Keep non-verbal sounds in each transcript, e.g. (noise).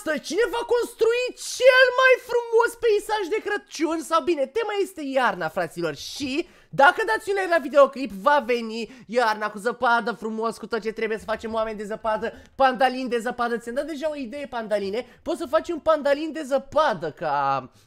asta cine va construi cel mai frumos peisaj de Crăciun sau bine, tema este iarna, fraților, și dacă dați un like la videoclip, va veni iarna cu zăpadă frumos, cu tot ce trebuie să facem oameni de zăpadă, pandalin de zăpadă. Ți-am dat deja o idee, pandaline. Poți să faci un pandalin de zăpadă ca,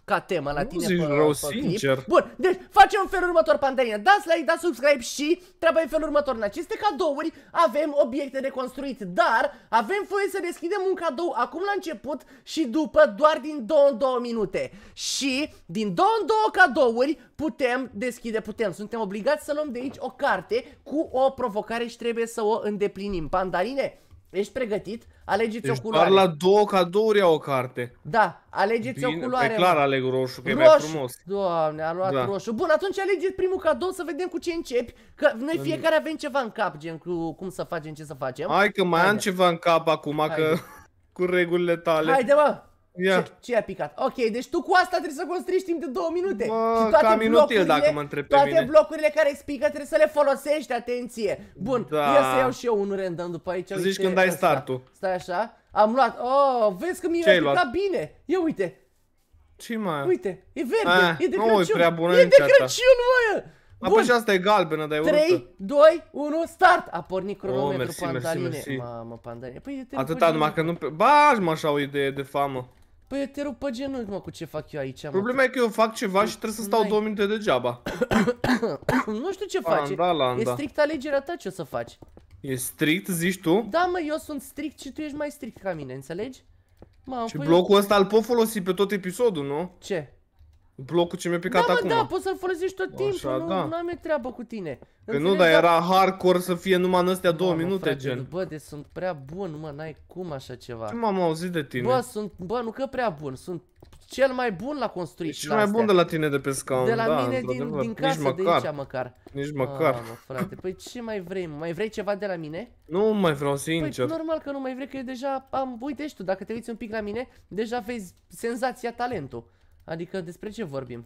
ca temă la tine zici pe, rău, pe sincer. Clip. Bun, deci facem în felul următor, pandalina Dați like, dați subscribe și treaba în felul următor. În aceste cadouri avem obiecte de construit, dar avem voie să deschidem un cadou acum la început și după doar din două în două minute. Și din două în două cadouri putem deschide, putem suntem obligați să luăm de aici o carte cu o provocare și trebuie să o îndeplinim. Pandaline, ești pregătit? Alegeți deci o culoare. doar la două cadouri au o carte. Da, alegeți Bine, o culoare. E clar aleg roșu, că roșu. e mai frumos. Doamne, a luat da. roșu. Bun, atunci alegeți primul cadou să vedem cu ce începi. Că noi fiecare avem ceva în cap, gen cu cum să facem, ce să facem. Hai că mai Haide. am ceva în cap acum, Haide. că (laughs) cu regulile tale. Haide, mă! Ia. Ce, ce a picat? Ok, deci tu cu asta trebuie să construiești timp de două minute. Bă, și toate cam inutil dacă mă pe Toate mine. blocurile care îți pică trebuie să le folosești, atenție. Bun, da. eu să iau și eu un random după aici. Zici uite, când dai startul. Stai așa. Am luat. Oh, vezi că mi-a picat bine. Ia uite. Ce mai? Uite, e verde, A, ah, e de Crăciun. e prea bună E de Crăciun, mă! Apoi și asta e galbenă, dar e 3, urâtă. 2, 1, start! A pornit cronometru, oh, mersi, pandaline. Mersi, mersi. Mamă, pandaline. Păi, Atâta, numai că nu... Pe... Ba, mă așa o idee de famă. Păi eu te rup pe genunchi, mă, cu ce fac eu aici, mă. Problema e că eu fac ceva și trebuie să stau două minute degeaba. (coughs) nu știu ce faci. E strict alegerea ta ce o să faci. E strict, zici tu? Da, mă, eu sunt strict și tu ești mai strict ca mine, înțelegi? Mă, și păi- blocul ăsta îl pot folosi pe tot episodul, nu? Ce? Blocul ce mi-a da, picat da, acum. Da, poți să-l folosești tot timpul, Așa, nu, da. nu am treabă cu tine. Că nu, dar era hardcore să fie numai în astea două minute, frate, gen. Bă, de sunt prea bun, mă, n-ai cum așa ceva. Ce m-am auzit de tine? Bă, sunt, bă, nu că prea bun, sunt cel mai bun la construit Ești cel mai bun de la tine de pe scaun, De la da, mine din, din casă, Nici măcar. de aici măcar. Nici măcar. Ah, mă, frate, păi ce mai vrei, Mai vrei ceva de la mine? Nu mai vreau, sincer. Păi normal că nu mai vrei, că eu deja am, uite tu, dacă te uiți un pic la mine, deja vezi senzația, talentul. Adică despre ce vorbim?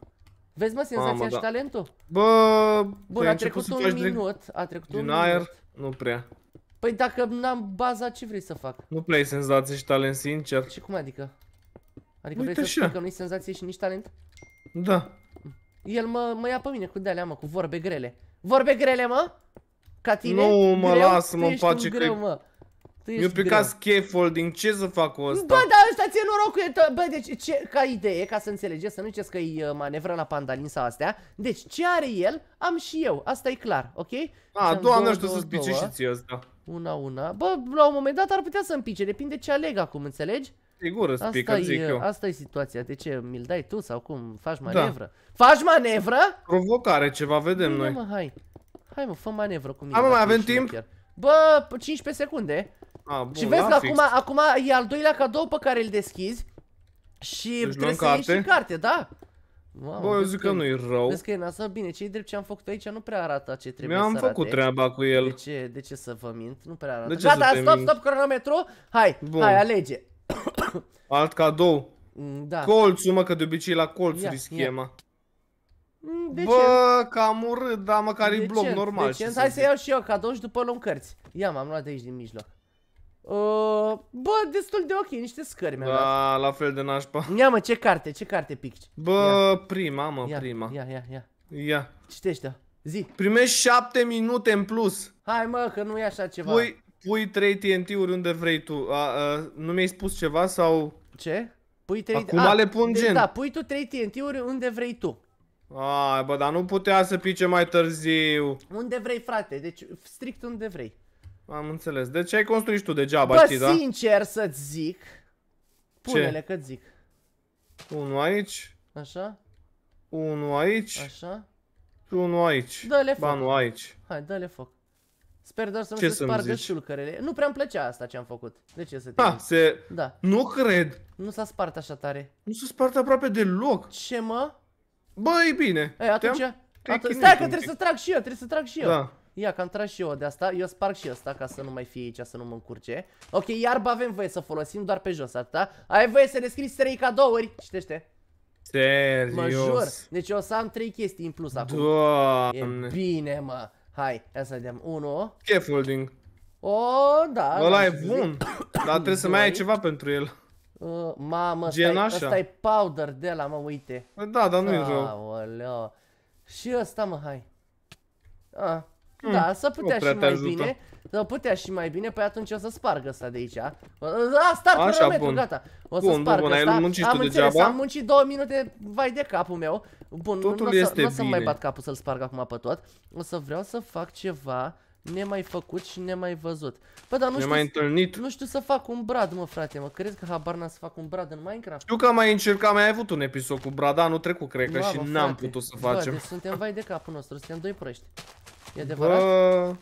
Vezi mă senzația Mama, și da. talentul? Bă, Bun, păi, a trecut un minut, din, a trecut din un aer, minut. nu prea. Păi dacă n-am baza, ce vrei să fac? Nu prea ai senzație și talent, sincer. Și cum adică? Adică Uite vrei să spui că nu-i senzație și nici talent? Da. El mă, mă ia pe mine cu de mă, cu vorbe grele. Vorbe grele, mă? Ca tine? Nu, mă, lasă-mă în pace, greu, că mă ești Eu pe grea. caz scaffolding, ce să fac cu Bă, dar ăsta ți-e norocul, bă, deci, ce, ca idee, ca să înțelegeți, să nu ziceți că îi uh, manevră la pandalin sau astea. Deci, ce are el, am și eu, asta e clar, ok? A, deci doamne, știu să-ți pice și ție ăsta. Una, una. Bă, la un moment dat ar putea să-mi pice, depinde ce aleg acum, înțelegi? Sigur îți pică, e, zic uh, eu. Asta e situația. De ce? Mi-l dai tu sau cum? Faci da. manevră? Da. Faci manevră? Provocare ceva, vedem Bine, noi. Mă, hai. Hai mă, fă manevră cu mine. Am mai avem timp? Chiar. Bă, 15 secunde. Ah, și vezi că acum, acum e al doilea cadou pe care îl deschizi și deci trebuie să carte. iei și carte, da? Wow, Bă, eu zic că, că nu-i rău. Vezi că e nasol? Bine, ce-i drept ce am făcut aici nu prea arată ce trebuie Mi-am să făcut arate. treaba cu el. De ce, de ce să vă mint? Nu prea arată. De Gata, stop, mint? stop, cronometru. Hai, Bun. hai, alege. Alt cadou. Mm, da. Colțul, mă, că de obicei la colțul e schema. Mm, de Bă, ce? cam urât, dar măcar e bloc normal. Decent. Hai să iau și eu cadou și după luăm cărți. Ia, m-am luat de aici din mijloc. Uh, bă, destul de ok, niște scări mi-am da, dat. la fel de nașpa. Ia mă, ce carte, ce carte picci? Bă, ia. prima mă, ia, prima. Ia, ia, ia. Ia. Citește-o, zi. Primești 7 minute în plus. Hai mă, că nu e așa ceva. Pui, pui 3 TNT-uri unde vrei tu. A, a, nu mi-ai spus ceva sau... Ce? Pui 3... Acum a, le pun ah, gen. Da, pui tu 3 TNT-uri unde vrei tu. Ai, bă, dar nu putea să pice mai târziu. Unde vrei, frate, deci strict unde vrei. Am înțeles. De ce ai construit tu degeaba, Bă, știi, da? sincer să-ți zic. Pune-le că zic. Unul aici. Așa. Unul aici. Așa. Și unul aici. Dă-le foc. Banul aici. Hai, dă-le foc. Sper doar să nu se spargă șulcărele. Nu prea-mi plăcea asta ce am făcut. De ce să te ha, se... Da. Nu cred. Nu s-a spart așa tare. Nu s-a spart aproape deloc. Ce, mă? Băi, bine. Ei, atunci... Atunci... Stai că trebuie să trag și eu, trebuie să trag și eu. Da. Ia că am tras și eu de asta, eu sparg și asta ca să nu mai fie aici, să nu mă încurce Ok, iarba avem voie să folosim doar pe jos asta. Ai voie să ne scrii 3 cadouri, citește Serios Mă jur, deci eu o să am 3 chestii în plus acum Doamne E bine mă Hai, ia să vedem, 1 Scaffolding O, da Ăla e bun, dar trebuie să mai ai ceva pentru el Uh, mamă, ăsta asta, e powder de la, mă, uite. Da, dar nu e rău. Aoleo. Și ăsta, mă, hai. Ah, Hmm, da, să putea și mai ajută. bine. Să putea și mai bine, păi atunci o să spargă asta de aici. A, start Așa, bun. gata. O să bun, spargă bun, asta. am înțeles, degeaba. am muncit două minute, vai de capul meu. Bun, Totul nu o să, să mai bat capul să-l sparg acum pe tot. O să vreau să fac ceva nemai făcut și nemai văzut. Păi, dar nu știu, mai întâlnit. nu știu să fac un brad, mă, frate, mă. Crezi că habar n-am să fac un brad în Minecraft? Știu că mai încercat, mai ai avut un episod cu brad anul trecut, cred că, Bravo, și n-am putut să facem. Bă, deci suntem vai de capul nostru, suntem doi proști. E adevărat? Bă,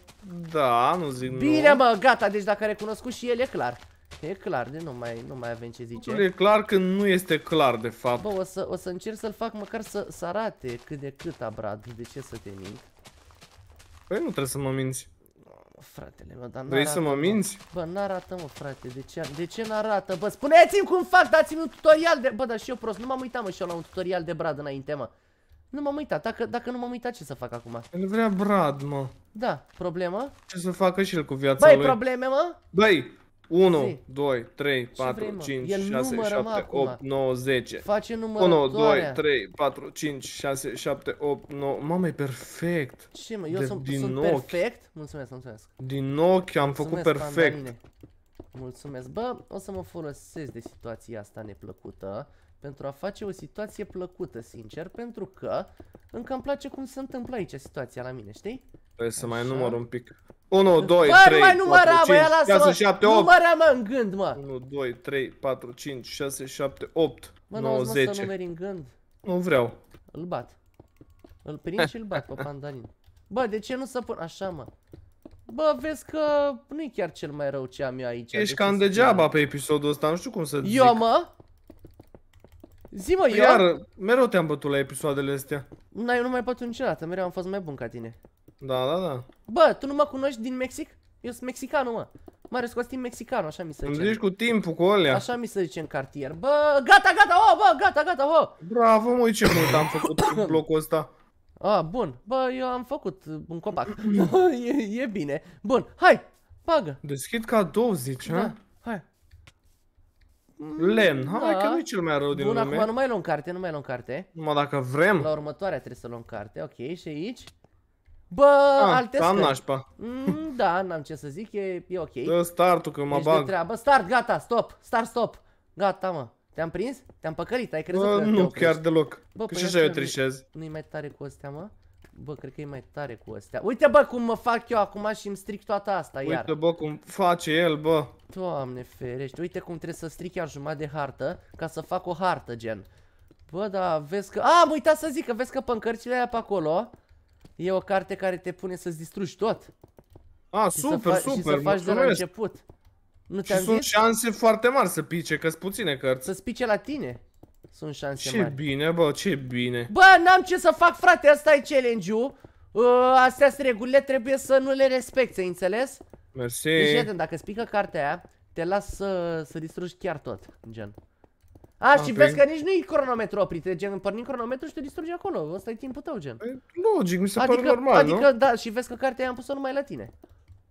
da, nu zic Bine, nu. mă, gata, deci dacă a recunoscut și el, e clar. E clar, de nu mai, nu mai avem ce zice. E clar că nu este clar, de fapt. Bă, o să, o să încerc să-l fac măcar să, să arate cât de cât abrad. De ce să te mint? Păi nu trebuie să mă minți. fratele meu, dar n-arată. Vrei să mă minți? Bă, n-arată, mă, frate. De ce, de ce n-arată? Bă, spuneți-mi cum fac, dați-mi un tutorial de... Bă, dar și eu prost, nu m-am uitat, mă, și eu la un tutorial de brad înainte, mă. Nu m-am uitat, dacă, dacă nu m-am uitat ce să fac acum? El vrea Brad, mă. Da, problemă? Ce să facă și el cu viața Băi, lui? Băi, probleme, mă? Băi, 1, 2, 3, 4, 5, 6, 7, 8, 9, 10 Face numărătoarea 1, 2, 3, 4, 5, 6, 7, 8, 9 Mamă, e perfect Ce mă, eu De, sunt, din sunt ochi. perfect? Mulțumesc, mulțumesc Din ochi am mulțumesc, făcut perfect pandanine. Mulțumesc Bă, o să mă folosesc de situația asta neplăcută pentru a face o situație plăcută, sincer, pentru că încă îmi place cum se întâmplă aici situația la mine, știi? Trebuie să mai număr un pic. 1, 2, 3, 4, 5, 6, 7, 8. Număra, mă, în gând, mă. 1, 2, 3, 4, 5, 6, 7, 8, 9, 10. Mă, să numeri în gând. Nu vreau. Îl bat. Îl prind și îl bat pe (laughs) pandarin. Bă, de ce nu să pun... Așa, mă. Bă, vezi că nu-i chiar cel mai rău ce am eu aici. Ești cam degeaba pe episodul ăsta, nu știu cum să zic. Eu, mă? Zi mă, eu... Păi Iar, mereu te-am bătut la episoadele astea. Nu, eu nu mai pot niciodată, mereu am fost mai bun ca tine. Da, da, da. Bă, tu nu mă cunoști din Mexic? Eu sunt mexicanul mă. Marius Costin mexicanul, așa mi se zice. Îmi zici cu timpul, cu alea. Așa mi se zice în cartier. Bă, gata, gata, oh, bă, gata, gata, oh. Bravo, mă, ce mult am făcut în blocul ăsta. A, ah, bun. Bă, eu am făcut un copac. (laughs) e, e bine. Bun, hai, pagă. Deschid cadou, zici, da. a? Lemn, hai da. că nu e cel mai rău din Bun, lume. acum nu mai luăm carte, nu mai luăm carte. Numai dacă vrem. La următoarea trebuie să luăm carte, ok, și aici. Bă, ah, alte Am nașpa. Mm, da, n-am ce să zic, e, e ok. Dă startul că mă bag. treabă. Start, gata, stop, start, stop. Gata, mă. Te-am prins? Te-am păcălit, ai crezut Bă, că nu, chiar deloc. Bă, că păi și așa eu trișez. Nu-i mai tare cu astea, mă. Bă, cred că e mai tare cu astea. Uite, bă, cum mă fac eu acum și îmi stric toată asta Uite, iar. Uite, bă, cum face el, bă. Doamne ferește. Uite cum trebuie să stric iar jumătate de hartă ca să fac o hartă, gen. Bă, da, vezi că... A, am uitat să zic că vezi că pe încărcile aia pe acolo e o carte care te pune să-ți distrugi tot. A, și super, să super, Și să faci mulțumesc. de la început. Nu și sunt zis? șanse foarte mari să pice, că-s puține cărți. Să-ți pice la tine. Sunt șanse ce mari. bine, bă, ce bine. Bă, n-am ce să fac, frate, asta e challenge-ul. Uh, astea sunt regulile, trebuie să nu le respecti, ai înțeles? Mersi. Deci, prieten, dacă spică cartea aia, te las să, să distrugi chiar tot, gen. A, ah, și prin... vezi că nici nu-i cronometru oprit, gen pornim cronometru și te distrugi acolo, ăsta e timpul tău, gen. Păi, logic, mi se adică, pare normal, Adică, nu? da, și vezi că cartea am pus-o numai la tine.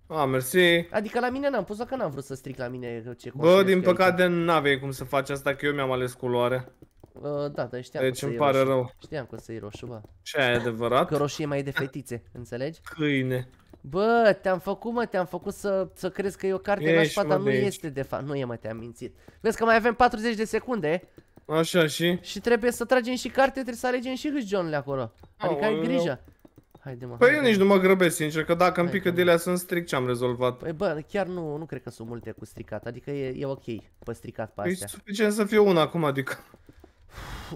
A, mersi. Adică la mine n-am pus-o, că n-am vrut să stric la mine ce Bă, din păcate n aveai cum să faci asta, că eu mi-am ales culoare. Uh, da, dar știam deci că îmi pare roșu. rău. Știam că o să iei roșu, bă. Ce e adevărat? Că roșie mai e de fetițe, înțelegi? Câine. Bă, te-am făcut, mă, te-am făcut să, să crezi că e o carte Ești, nașpa, nu aici. este de fapt. Nu e, mă, te-am mințit. Vezi că mai avem 40 de secunde. Așa și? Și trebuie să tragem și carte, trebuie să alegem și hâșgionele acolo. Adică ai grijă. Haide, mă. Păi haide, eu nici nu mă grăbesc, sincer, că dacă îmi pică de ele sunt strict ce am rezolvat. Păi bă, chiar nu, nu cred că sunt multe cu stricat, adică e, e ok pe stricat pe păi astea. E suficient să fie una acum, adică.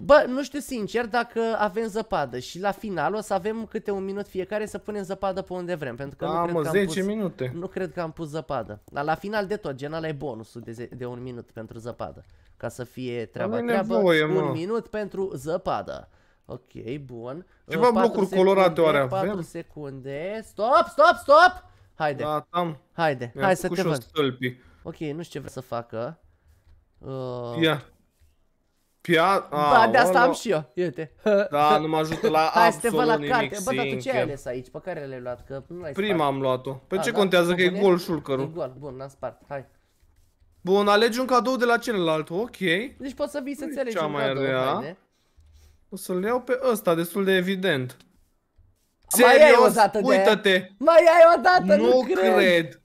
Bă, nu știu sincer dacă avem zăpadă și la final o să avem câte un minut fiecare să punem zăpadă pe unde vrem, pentru că da, nu cred că 10 am pus, minute. Nu cred că am pus zăpadă. Dar la final de tot, gen ăla e bonusul de, de un minut pentru zăpadă, ca să fie treaba treabă, nevoie, un mă. minut pentru zăpadă. Ok, bun. Ceva blocuri colorate oare avem? 4 secunde. Stop, stop, stop! Haide. Da, tam. Haide, hai să te văd. Ok, nu știu ce vreau să facă. Uh... Ia. Pia... A, Ba, de asta am și eu, iute. (laughs) Da, nu mă ajută la Hai să te la nimic, carte. Bă, dar tu ce ai ales aici? Pe care le-ai luat? Că nu l-ai Prima spart. am luat-o. Păi A, ah, ce da? contează că e gol gol E gol, bun, n-am spart. Hai. Bun, alegi un cadou de la celălalt, ok. Deci poți să vii să Nu-i înțelegi păi, cea un mai cadou, rea. O să-l iau pe ăsta, destul de evident. Mai ai o dată de- Uită-te! Mai ai o dată, nu, Nu cred. cred.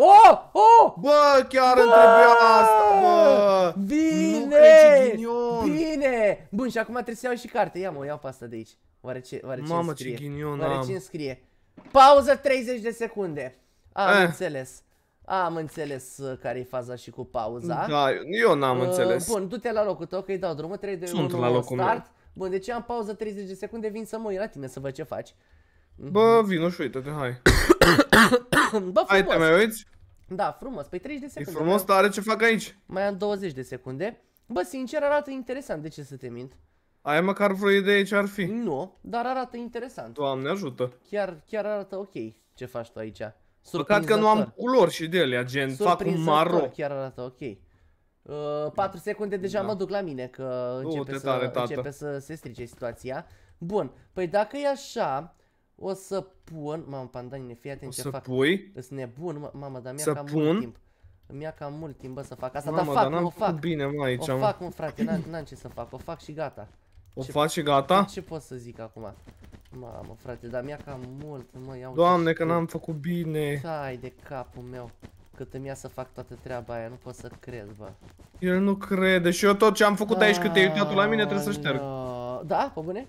Oh! Oh! Bă, chiar bă! îmi trebuia asta, bă! Bine! Nu Bine! Bun, și acum trebuie să iau și carte. Ia mă, iau pasta de aici. Oare ce, oare ce Mamă, scrie? ce ghinion Oare ce scrie? Pauză 30 de secunde. Am eh. înțeles. Am înțeles uh, care e faza și cu pauza. Da, eu n-am uh, înțeles. Bun, du-te la locul tău că îi dau drumul. 3, 2, Sunt 1, la locul start. Meu. Bun, deci am pauză 30 de secunde, vin să mă uit la tine să văd ce faci. Bă, vino și uite-te, hai. (coughs) (coughs) Bă, frumos. Hai, te mai uiți? Da, frumos. Păi 30 de secunde. E frumos, da. dar are ce fac aici. Mai am 20 de secunde. Bă, sincer, arată interesant. De ce să te mint? Ai măcar vreo idee ce ar fi? Nu, dar arată interesant. Doamne ajută. Chiar, chiar arată ok ce faci tu aici. Păcat că nu am culori și de ele, gen, fac un maro. chiar arată ok. Uh, 4 secunde deja da. mă duc la mine, că începe, să, tare, începe să se strice situația. Bun, păi dacă e așa, o să pun, mamă, pandanine, fii atent ce să pui? Îs nebun, mamă, dar mi-a cam pun? mult timp. Îmi ia cam mult timp, bă, să fac asta, Mamă, dar fac, dar o fac. bine, mă, aici, O fac, mă, frate, n-am ce să fac, o fac și gata. O ce, faci și gata? Ce pot să zic acum? Mamă, frate, dar mi-a cam mult, mă, iau... Doamne, că n-am făcut bine. Hai de capul meu, cât îmi ia să fac toată treaba aia, nu pot să cred, bă. El nu crede și eu tot ce am făcut aici, cât te-ai uitat la mine, trebuie să șterg. Da, pe bune?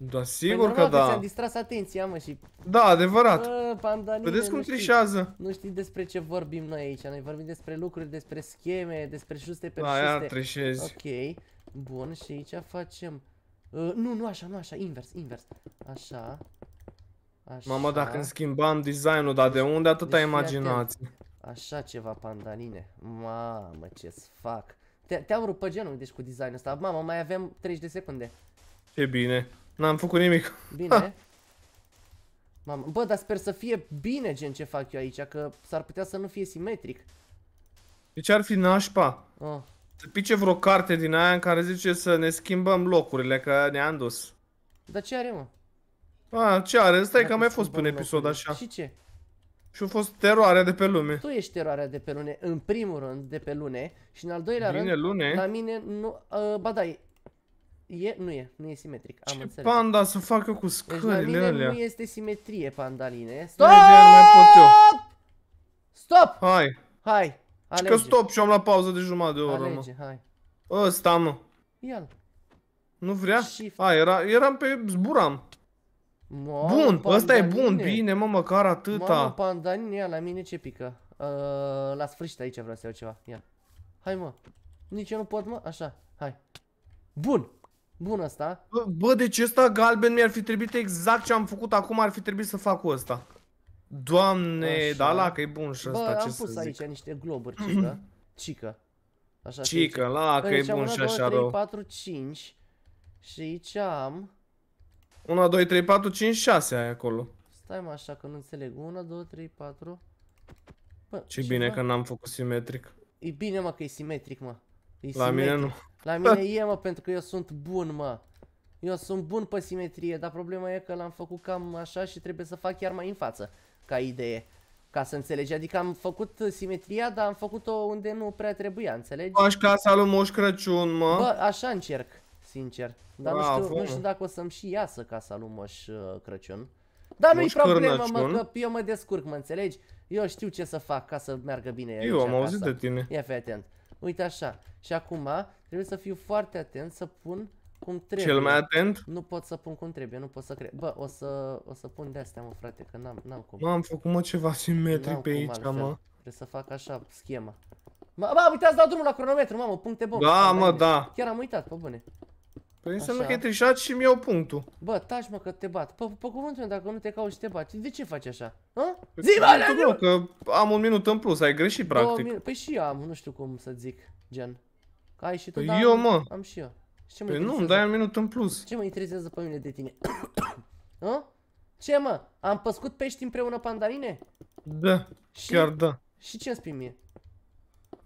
Da, păi sigur că da. ți-am distras atenția, mă, și... Da, adevărat. Vedeți cum trișează. Nu știi despre ce vorbim noi aici. Noi vorbim despre lucruri, despre scheme, despre șuste pe șuste. Da, trișezi. Ok. Bun, și aici facem... Uh, nu, nu așa, nu așa, invers, invers. Așa. Așa. Mamă, dacă îmi schimbam designul, dar de unde atâta deci imaginație? Așa ceva, pandanine. Mamă, ce-ți fac. Te-am rupt pe genul, deci, cu designul ăsta. Mamă, mai avem 30 de secunde. E bine. N-am făcut nimic. Bine. (laughs) Mamă, bă, dar sper să fie bine gen ce fac eu aici, că s-ar putea să nu fie simetric. Deci ar fi nașpa. Oh. Să pice vreo carte din aia în care zice să ne schimbăm locurile, că ne-am dus. Dar ce are, mă? A, ce are? Stai Dacă că am mai fost un episod locurile. așa. Și ce? Și a fost teroarea de pe lume. Tu ești teroarea de pe lune, în primul rând de pe lune și în al doilea Bine, rând lune. la mine nu uh, ba da, E, nu e, nu e simetric, am Ce înțeles. panda să facă cu deci scările deci, alea? nu este simetrie, pandaline. Stop! Stop! Hai! Hai, alege. Că stop și am la pauză de jumătate de oră, Alege, mă. hai. Ăsta, mă. Ia-l. Nu vrea? Shift. A, era, eram pe... zburam. Mamă, bun, ăsta e bun, bine, mă, măcar atâta. Mamă, pandaline, ia la mine ce pică. Uh, la sfârșit aici vreau să iau ceva, ia. Hai, mă. Nici eu nu pot, mă, așa, hai. Bun. Bun asta. Bă, bă, deci ăsta galben mi-ar fi trebuit exact ce am făcut acum, ar fi trebuit să fac cu ăsta. Doamne, Așa. da la că e bun și ăsta, ce am pus să aici zic. niște globuri, (clears throat) cică. cică. Așa cică, la că e bun și așa rău. 4, 5. Și aici am... 1, 2, 3, 4, 5, 6 ai acolo. Stai mă așa că nu înțeleg. 1, 2, 3, 4... Bă, ce bine mă? că n-am făcut simetric. E bine mă că e simetric mă. E la mine nu. La mine (laughs) e, mă, pentru că eu sunt bun, mă. Eu sunt bun pe simetrie, dar problema e că l-am făcut cam așa și trebuie să fac chiar mai în față, ca idee. Ca să înțelegi, adică am făcut simetria, dar am făcut-o unde nu prea trebuia, înțelegi? Aș casa lui Moș Crăciun, mă. Bă, așa încerc, sincer. Dar da, nu, știu, nu știu dacă o să-mi și iasă casa lui Moș uh, Crăciun. Dar nu-i problemă, mă, că eu mă descurc, mă înțelegi? Eu știu ce să fac ca să meargă bine Eu am auzit de tine. Ia fii atent. Uite așa. Și acum trebuie să fiu foarte atent să pun cum trebuie. Cel mai atent? Nu pot să pun cum trebuie, nu pot să cred. Bă, o să, o să pun de-astea, mă, frate, că n-am, am cum. Mă, am făcut, mă, ceva simetric pe aici, altfel. mă. Trebuie să fac așa, schema. Ba, uite, uitați, dau drumul la cronometru, mamă, puncte bombe. Da, mă, da. Chiar am uitat, pe bune. Păi înseamnă că ai trișat și mi-au punctul. Bă, taci mă că te bat. Pe, pe cuvântul meu, dacă nu te cauți, te bat. De ce faci așa? Ha? Păi Zi, bă, că am un minut în plus, ai greșit, practic. Păi și eu am, nu știu cum să zic, gen. Că ai și tu, păi eu, mă. Am și eu. Ce mă păi nu, îmi dai un minut în plus. Ce mă interesează pe mine de tine? (coughs) ha? Ce mă? Am păscut pești împreună pandarine? Da, și, chiar da. Și ce îmi spui mie?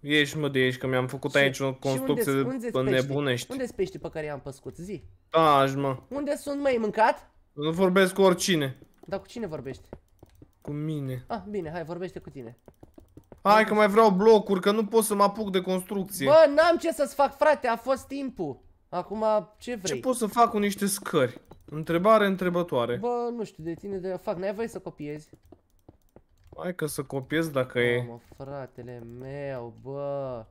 Ești mă de aici că mi-am făcut și, aici o construcție unde, unde pe nebunești. Unde sunt pești pe care i-am păscut? Zi. Taci mă. Unde sunt mai mâncat? Nu vorbesc cu oricine. Dar cu cine vorbești? Cu mine. Ah, bine, hai, vorbește cu tine. Hai că mai vreau blocuri, că nu pot să mă apuc de construcție. Bă, n-am ce să-ți fac, frate, a fost timpul. Acum, ce vrei? Ce pot să fac cu niște scări? Întrebare întrebătoare. Bă, nu știu de tine, de fac, n-ai voie să copiezi. Hai ca să copiez dacă e. Mă, fratele meu, bă.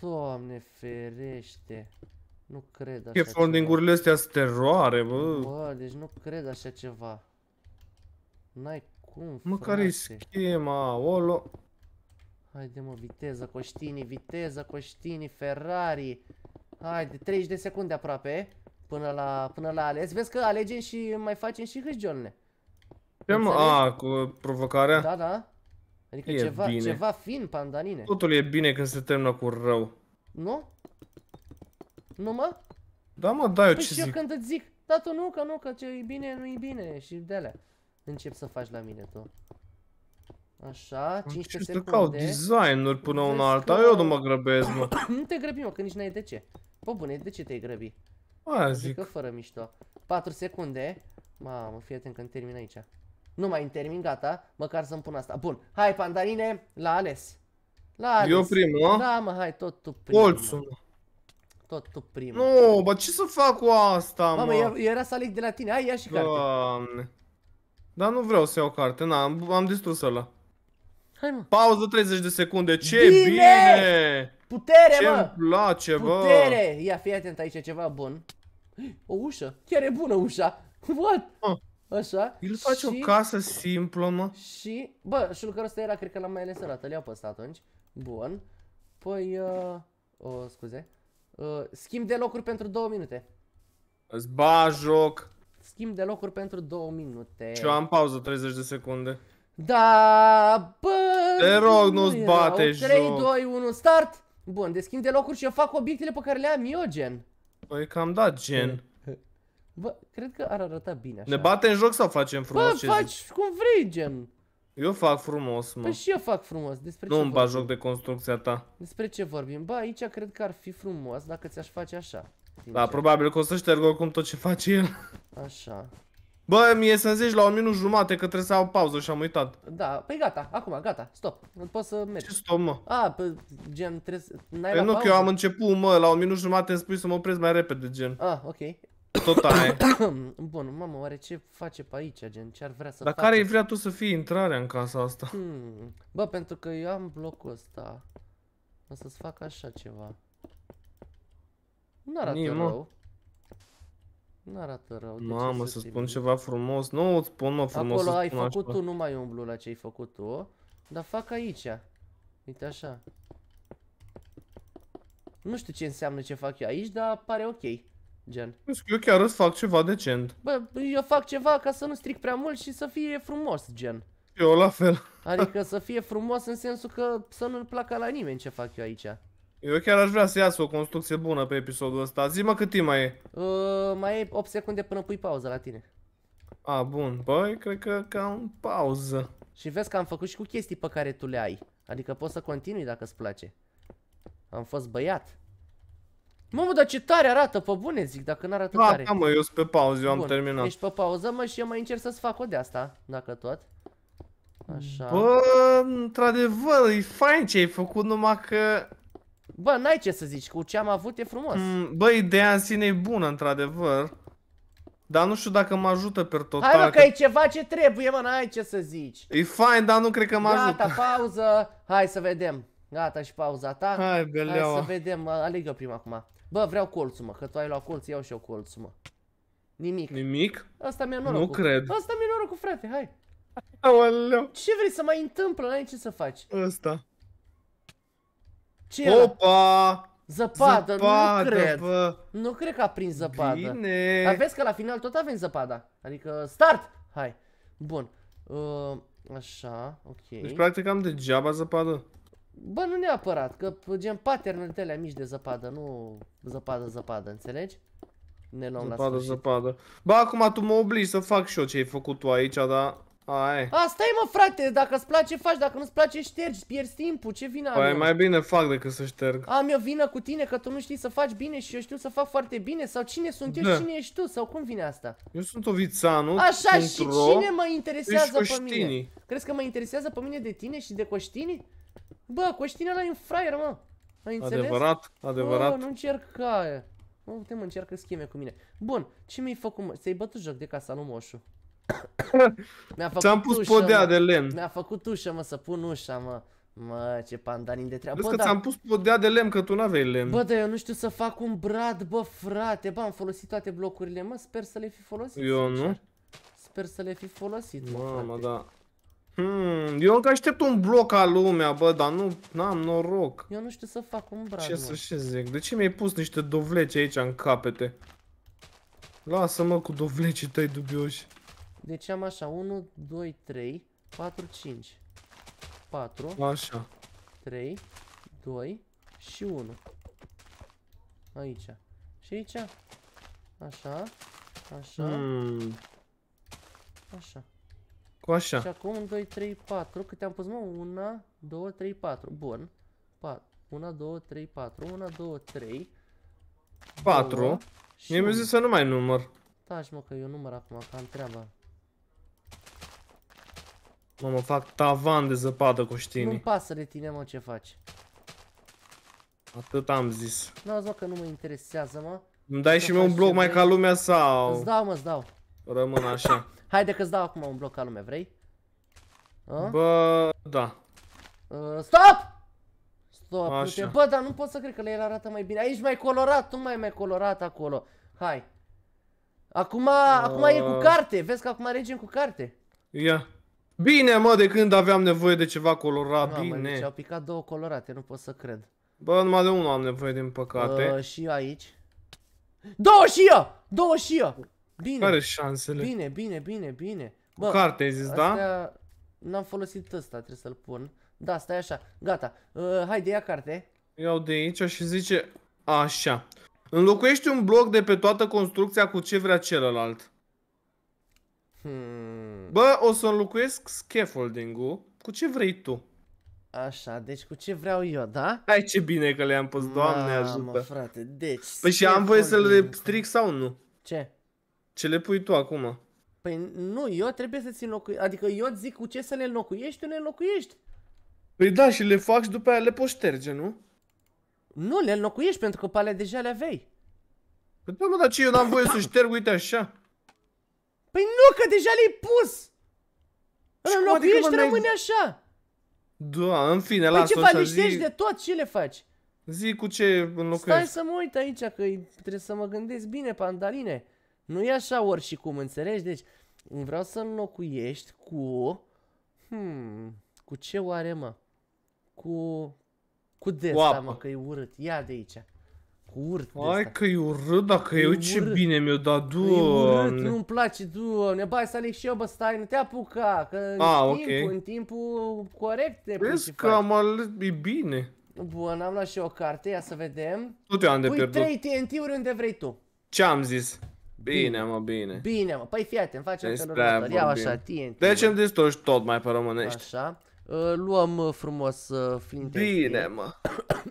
Doamne ferește. Nu cred așa Headfunding-urile astea sunt teroare, bă. Bă, deci nu cred așa ceva. N-ai cum, Mă, care-i schema? Olo. Haide, mă, viteză, Coștini, viteză, Coștini, Ferrari. Haide, 30 de secunde aproape eh? până la, până la ales. Vezi că alegem și mai facem și hâșgionle. Ce mă, a, cu provocarea? Da, da. Adică e ceva, bine. ceva fin, pandanine. Totul e bine când se termină cu rău. Nu? Nu, mă? Da, mă, da, eu păi ce și zic? eu când îți zic, da, tu nu, că nu, că ce e bine, nu e bine și de alea. Încep să faci la mine, tu. Așa, 15 ce secunde. Caut design-uri până una alta, că... eu nu mă grăbesc, mă. (coughs) nu te grăbi, mă, că nici n-ai de ce. Pă bune, de ce te-ai grăbi? Aia adică zic. Zică fără mișto. 4 secunde. Mamă, fii atent când termin aici. Nu mai intermin, gata, măcar să-mi pun asta. Bun, hai pandarine, la ales. La ales. Eu primă? Da, mă, hai, tot tu primă. Colțul. Tot tu primă. Nu, no, bă, ce să fac cu asta, Mamă, mă? Mamă, era să aleg de la tine, hai, ia și carte. Doamne. Dar nu vreau să iau carte, na, am, am distrus ăla. Hai, mă. Pauză 30 de secunde, ce bine! bine! Putere, ce mă! place, Putere! bă! Putere! Ia, fii atent aici, ceva bun. O ușă, chiar e bună ușa. (laughs) What? Ah. Așa. Îl face și... o casă simplă, mă. Și, bă, șulcărul ăsta era, cred că l-am mai ales arată, le-au pe atunci. Bun. Păi, uh... Uh, scuze. Uh, schimb de locuri pentru două minute. Îți ba joc. Schimb de locuri pentru două minute. Și eu am pauză 30 de secunde. Da, bă! Te rog, nu-ți nu bate 3, joc. 3, 2, 1, start! Bun, deschim de locuri și eu fac obiectele pe care le am eu, gen. Păi că am dat gen. Bă, cred că ar arăta bine așa. Ne batem joc sau facem frumos? Bă, faci zici? cum vrei, gen. Eu fac frumos, mă. Păi și eu fac frumos. Despre nu îmi joc de construcția ta. Despre ce vorbim? Bă, aici cred că ar fi frumos dacă ți-aș face așa. Sincer. Da, probabil că o să șterg oricum tot ce face el. Așa. Bă, mie să-mi zici la o minut jumate că trebuie să au pauză și am uitat. Da, păi gata, acum, gata, stop. Poți să mergi. Ce stop, mă? A, pe, gen, trebuie să... Păi nu, pauză? că eu am început, mă, la o minut jumate îmi spui să mă opresc mai repede, gen. Ah, ok. Tot (coughs) aia. Bun, mamă, oare ce face pe aici, gen? Ce ar vrea să Dar care-i vrea tu să fii intrarea în casa asta? Hmm. Bă, pentru că eu am blocul ăsta. O să-ți fac așa ceva. Nu arată Nimă. rău. Nu arată rău. De Mamă, să spun ceva frumos. Nu îți spun, mă, frumos Acolo ai făcut așa. tu, nu mai umblu la ce ai făcut tu. Dar fac aici. Uite așa. Nu știu ce înseamnă ce fac eu aici, dar pare ok. Gen. Eu chiar să fac ceva decent. Bă, eu fac ceva ca să nu stric prea mult și să fie frumos, gen. Eu la fel. Adică (laughs) să fie frumos în sensul că să nu-l placă la nimeni ce fac eu aici. Eu chiar aș vrea să iasă o construcție bună pe episodul ăsta. Zi-mă cât timp mai e. Uh, mai e 8 secunde până pui pauză la tine. A, bun. Băi, cred că ca un pauză. Și vezi că am făcut și cu chestii pe care tu le ai. Adică poți să continui dacă îți place. Am fost băiat. Mamă, dar ce tare arată, pe bune zic, dacă n-arată da, tare. Da, mă, eu sunt pe pauză, eu am terminat. Ești pe pauză, mă, și eu mai încerc să-ți fac o de-asta, dacă tot. Așa. Bă, într-adevăr, e fain ce ai făcut, numai că... Bă, n-ai ce să zici, cu ce am avut e frumos. Mm, bă, ideea în sine e bună, într-adevăr. Dar nu știu dacă mă ajută pe total. Hai mă, că, că... e ceva ce trebuie, mă, n-ai ce să zici. E fain, dar nu cred că mă Gata, ajută. Gata, (laughs) pauză, hai să vedem. Gata și pauza ta. Hai, beleaua. Hai să vedem, aleg eu prima acum. Bă, vreau colțul, mă, că tu ai luat colț, iau și eu colțul, mă. Nimic. Nimic? Asta mi-e norocul. Nu cred. Asta mi-e norocul, frate, hai. Aoleu. Ce vrei să mai întâmplă? N-ai ce să faci. Ăsta. Ce Opa! Zăpadă, zăpadă, nu cred. Bă. Nu cred că a prins zăpadă. Bine. Dar vezi că la final tot avem zăpada. Adică start! Hai. Bun. Uh, așa, ok. Deci practic am degeaba zăpadă. Bă, nu neapărat, că gen pattern alea mici de zăpadă, nu zăpadă, zăpadă, înțelegi? Ne luăm zăpadă, la sfârșit. zăpadă. Bă, acum tu mă obligi să fac și eu ce ai făcut tu aici, dar... Ai. A, stai mă frate, dacă îți place faci, dacă nu-ți place ștergi, pierzi timpul, ce vină păi, mai bine fac decât să șterg. Am eu vină cu tine că tu nu știi să faci bine și eu știu să fac foarte bine sau cine sunt eu da. și cine ești tu sau cum vine asta? Eu sunt o vițanu, Așa, și ro, cine mă interesează pe mine? Crezi că mă interesează pe mine de tine și de Coștini? Bă, Coștinel ăla e un fraier, mă. Ai înțeles? Adevărat, adevărat. Bă, nu încerc ca aia. Nu putem încerca scheme cu mine. Bun, ce mi-ai făcut, mă? Ți-ai bătut joc de casa nu Moșu. (coughs) Mi-a făcut Ți-am pus ușa, podea mă. de lemn. Mi-a făcut ușa, mă, să pun ușa, mă. Mă, ce pandanin de treabă. Vezi că da. ți-am pus podea de lemn, că tu n-aveai lemn. Bă, dar eu nu știu să fac un brad, bă, frate. Bă, am folosit toate blocurile, mă. Sper să le fi folosit. Eu sincer. nu. Sper să le fi folosit, mă, Mama, frate. da. Hmm, eu încă aștept un bloc al lumea, bă, dar nu am noroc. Eu nu știu să fac un brad. Ce să și zic? De ce mi-ai pus niște dovleci aici în capete? Lasă-mă cu dovlecii tăi dubioși. Deci am așa, 1, 2, 3, 4, 5, 4, așa. 3, 2 și 1. Aici. Și aici? Așa, așa. Hmm. Cu așa. Și acum 2, 3, 4. Câte am pus, mă? 1, 2, 3, 4. Bun. 4. 1, 2, 3, 4. 1, 2, 3. 4. Mie mi-a zis să nu mai număr. Taci, mă, că eu număr acum, că am treaba. Mă, mă, fac tavan de zăpadă cu știinii. Nu-mi pasă de tine, mă, ce faci. Atât am zis. Nu, mă, că nu mă interesează, mă. Îmi dai și mie un bloc mai ca lumea sau... Îți dau, mă, îți dau. Rămân așa. (laughs) Haide că-ți dau acum un bloc al lume, vrei? A? Bă, da. Uh, stop! Stop, Așa. Bă, dar nu pot să cred că le arată mai bine. Aici mai colorat, tu mai mai colorat acolo. Hai. Acum, uh... acum e cu carte. Vezi că acum regem cu carte. Ia. Yeah. Bine, mă, de când aveam nevoie de ceva colorat, Mamă, bine. Deci au picat două colorate, nu pot să cred. Bă, numai de unul am nevoie, din păcate. Uh, și aici. Două și eu! Două și eu! Bine. Care șansele? Bine, bine, bine, bine. Bă, Cu carte ai zis, da? astea... da? N-am folosit ăsta, trebuie să-l pun. Da, stai așa, gata. Uh, de ia carte. Iau de aici și zice așa. Înlocuiești un bloc de pe toată construcția cu ce vrea celălalt. Hmm. Bă, o să înlocuiesc scaffolding-ul cu ce vrei tu. Așa, deci cu ce vreau eu, da? Hai ce bine că le-am pus, doamne ajută. Mamă, frate, deci... Păi și am voie să le stric sau nu? Ce? Ce le pui tu acum? Păi nu, eu trebuie să-ți înlocuiesc. Adică eu îți zic cu ce să le înlocuiești, tu le înlocuiești. Păi da, și le fac și după aia le poți șterge, nu? Nu, le înlocuiești pentru că pe alea deja le aveai. Păi da, mă, dar ce, eu n-am voie să șterg, uite așa. Păi nu, că deja le-ai pus! Îl înlocuiești, adică rămâne așa! Da, în fine, păi lasă-o ce faci, zi... de tot, ce le faci? Zi cu ce înlocuiești. Stai să mă uit aici, că trebuie să mă gândesc bine, pandaline. Nu e așa ori și cum, înțelegi? Deci, vreau să înlocuiești cu... Hmm, cu ce oare, mă? Cu... Cu de mă, că e urât. Ia de aici. Cu urât Hai că e urât, dacă eu ce urât. bine mi-o dat, doamne. nu-mi place, doamne. Bai să aleg și eu, bă, stai, nu te apuca. Că A, în, ah, okay. timpul, în timpul corect te Vezi că am ales, e bine. Bun, am luat și o carte, ia să vedem. Tu te-am de Pui trei TNT-uri unde vrei tu. Ce am zis? Bine, mă, bine. Bine, mă. Păi fiate, deci, deci, îmi facem Despre felul următor. Iau așa, TNT. De ce îmi distrugi tot mai pe românești? Așa. Ă, luăm uh, frumos uh, flinte. Bine, mă.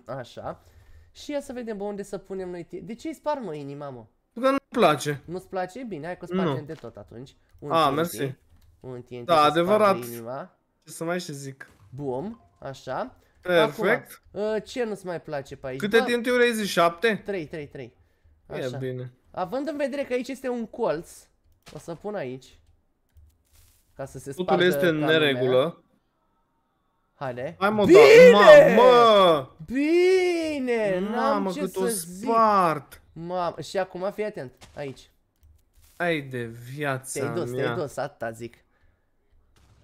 (coughs) așa. Și ia să vedem, bă, unde să punem noi De ce îi spar, mă, inima, mă? Că nu-mi place. Nu-ți place? Bine, hai că spargem no. de tot atunci. Un A, mersi. Un TNT da, adevărat. Inima. Ce să mai și zic. Bum, așa. Perfect. Acum, ă, ce nu-ți mai place pe aici? Câte TNT-uri ai zis? 7? 3, 3, 3. Așa. E bine. Având în vedere că aici este un colț, o să pun aici. Ca să se Totul este în neregulă. Haide. Hai mă, Bine! Da. Mă, mă! Bine! N-am ce cât să o spart. Mamă, și acum fii atent. Aici. Ai de viața Te-ai dus, te-ai dus, atâta zic.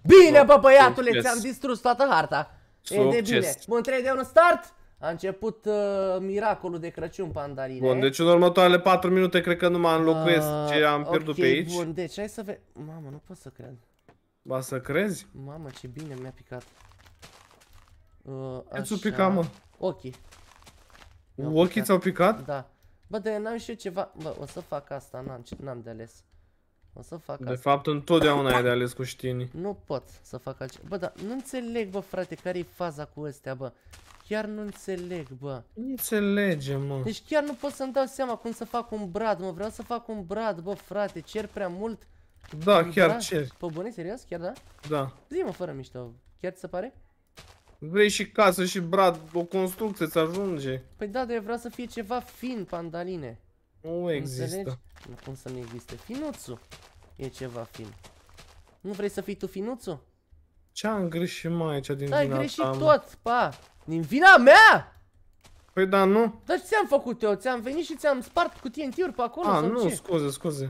Bine, bă, băiatule, ți-am distrus toată harta. Succes. E de bine. Bun, 3 de 1, start! A început uh, miracolul de Crăciun, pandarine. Bun, deci în următoarele 4 minute cred că nu mă înlocuiesc uh, ce am pierdut pe aici. bun, deci hai să vedem. Mamă, nu pot să cred. Ba să crezi? Mamă, ce bine mi-a picat. Uh, Ia-ți-o pica, mă. Ochii. Ochii ți-au picat? Da. Bă, de n-am și eu ceva... Bă, o să fac asta, n-am n-am de ales. O să fac asta. De fapt, întotdeauna ai de ales cu știinii. Nu pot să fac altceva. Bă, dar nu înțeleg, bă, frate, care e faza cu ăstea, bă. Chiar nu înțeleg, bă. Nu înțelege, mă. Deci chiar nu pot să-mi dau seama cum să fac un brad, mă. Vreau să fac un brad, bă, frate. Cer prea mult. Da, un chiar brad? cer. Pă bune, serios? Chiar da? Da. Zi, mă, fără mișto. Chiar ți se pare? Vrei și casă și brad, o construcție să ajunge. Păi da, dar eu vreau să fie ceva fin, pandaline. Nu există. Nu cum să nu existe. Finuțul e ceva fin. Nu vrei să fii tu finuțul? Ce-am greșit mai aici din Ai greșit tot, pa! Din vina mea? Păi da, nu? Dar ți-am făcut eu, ți-am venit și ți-am spart cu TNT-uri pe acolo A, sau nu, ce? scuze, scuze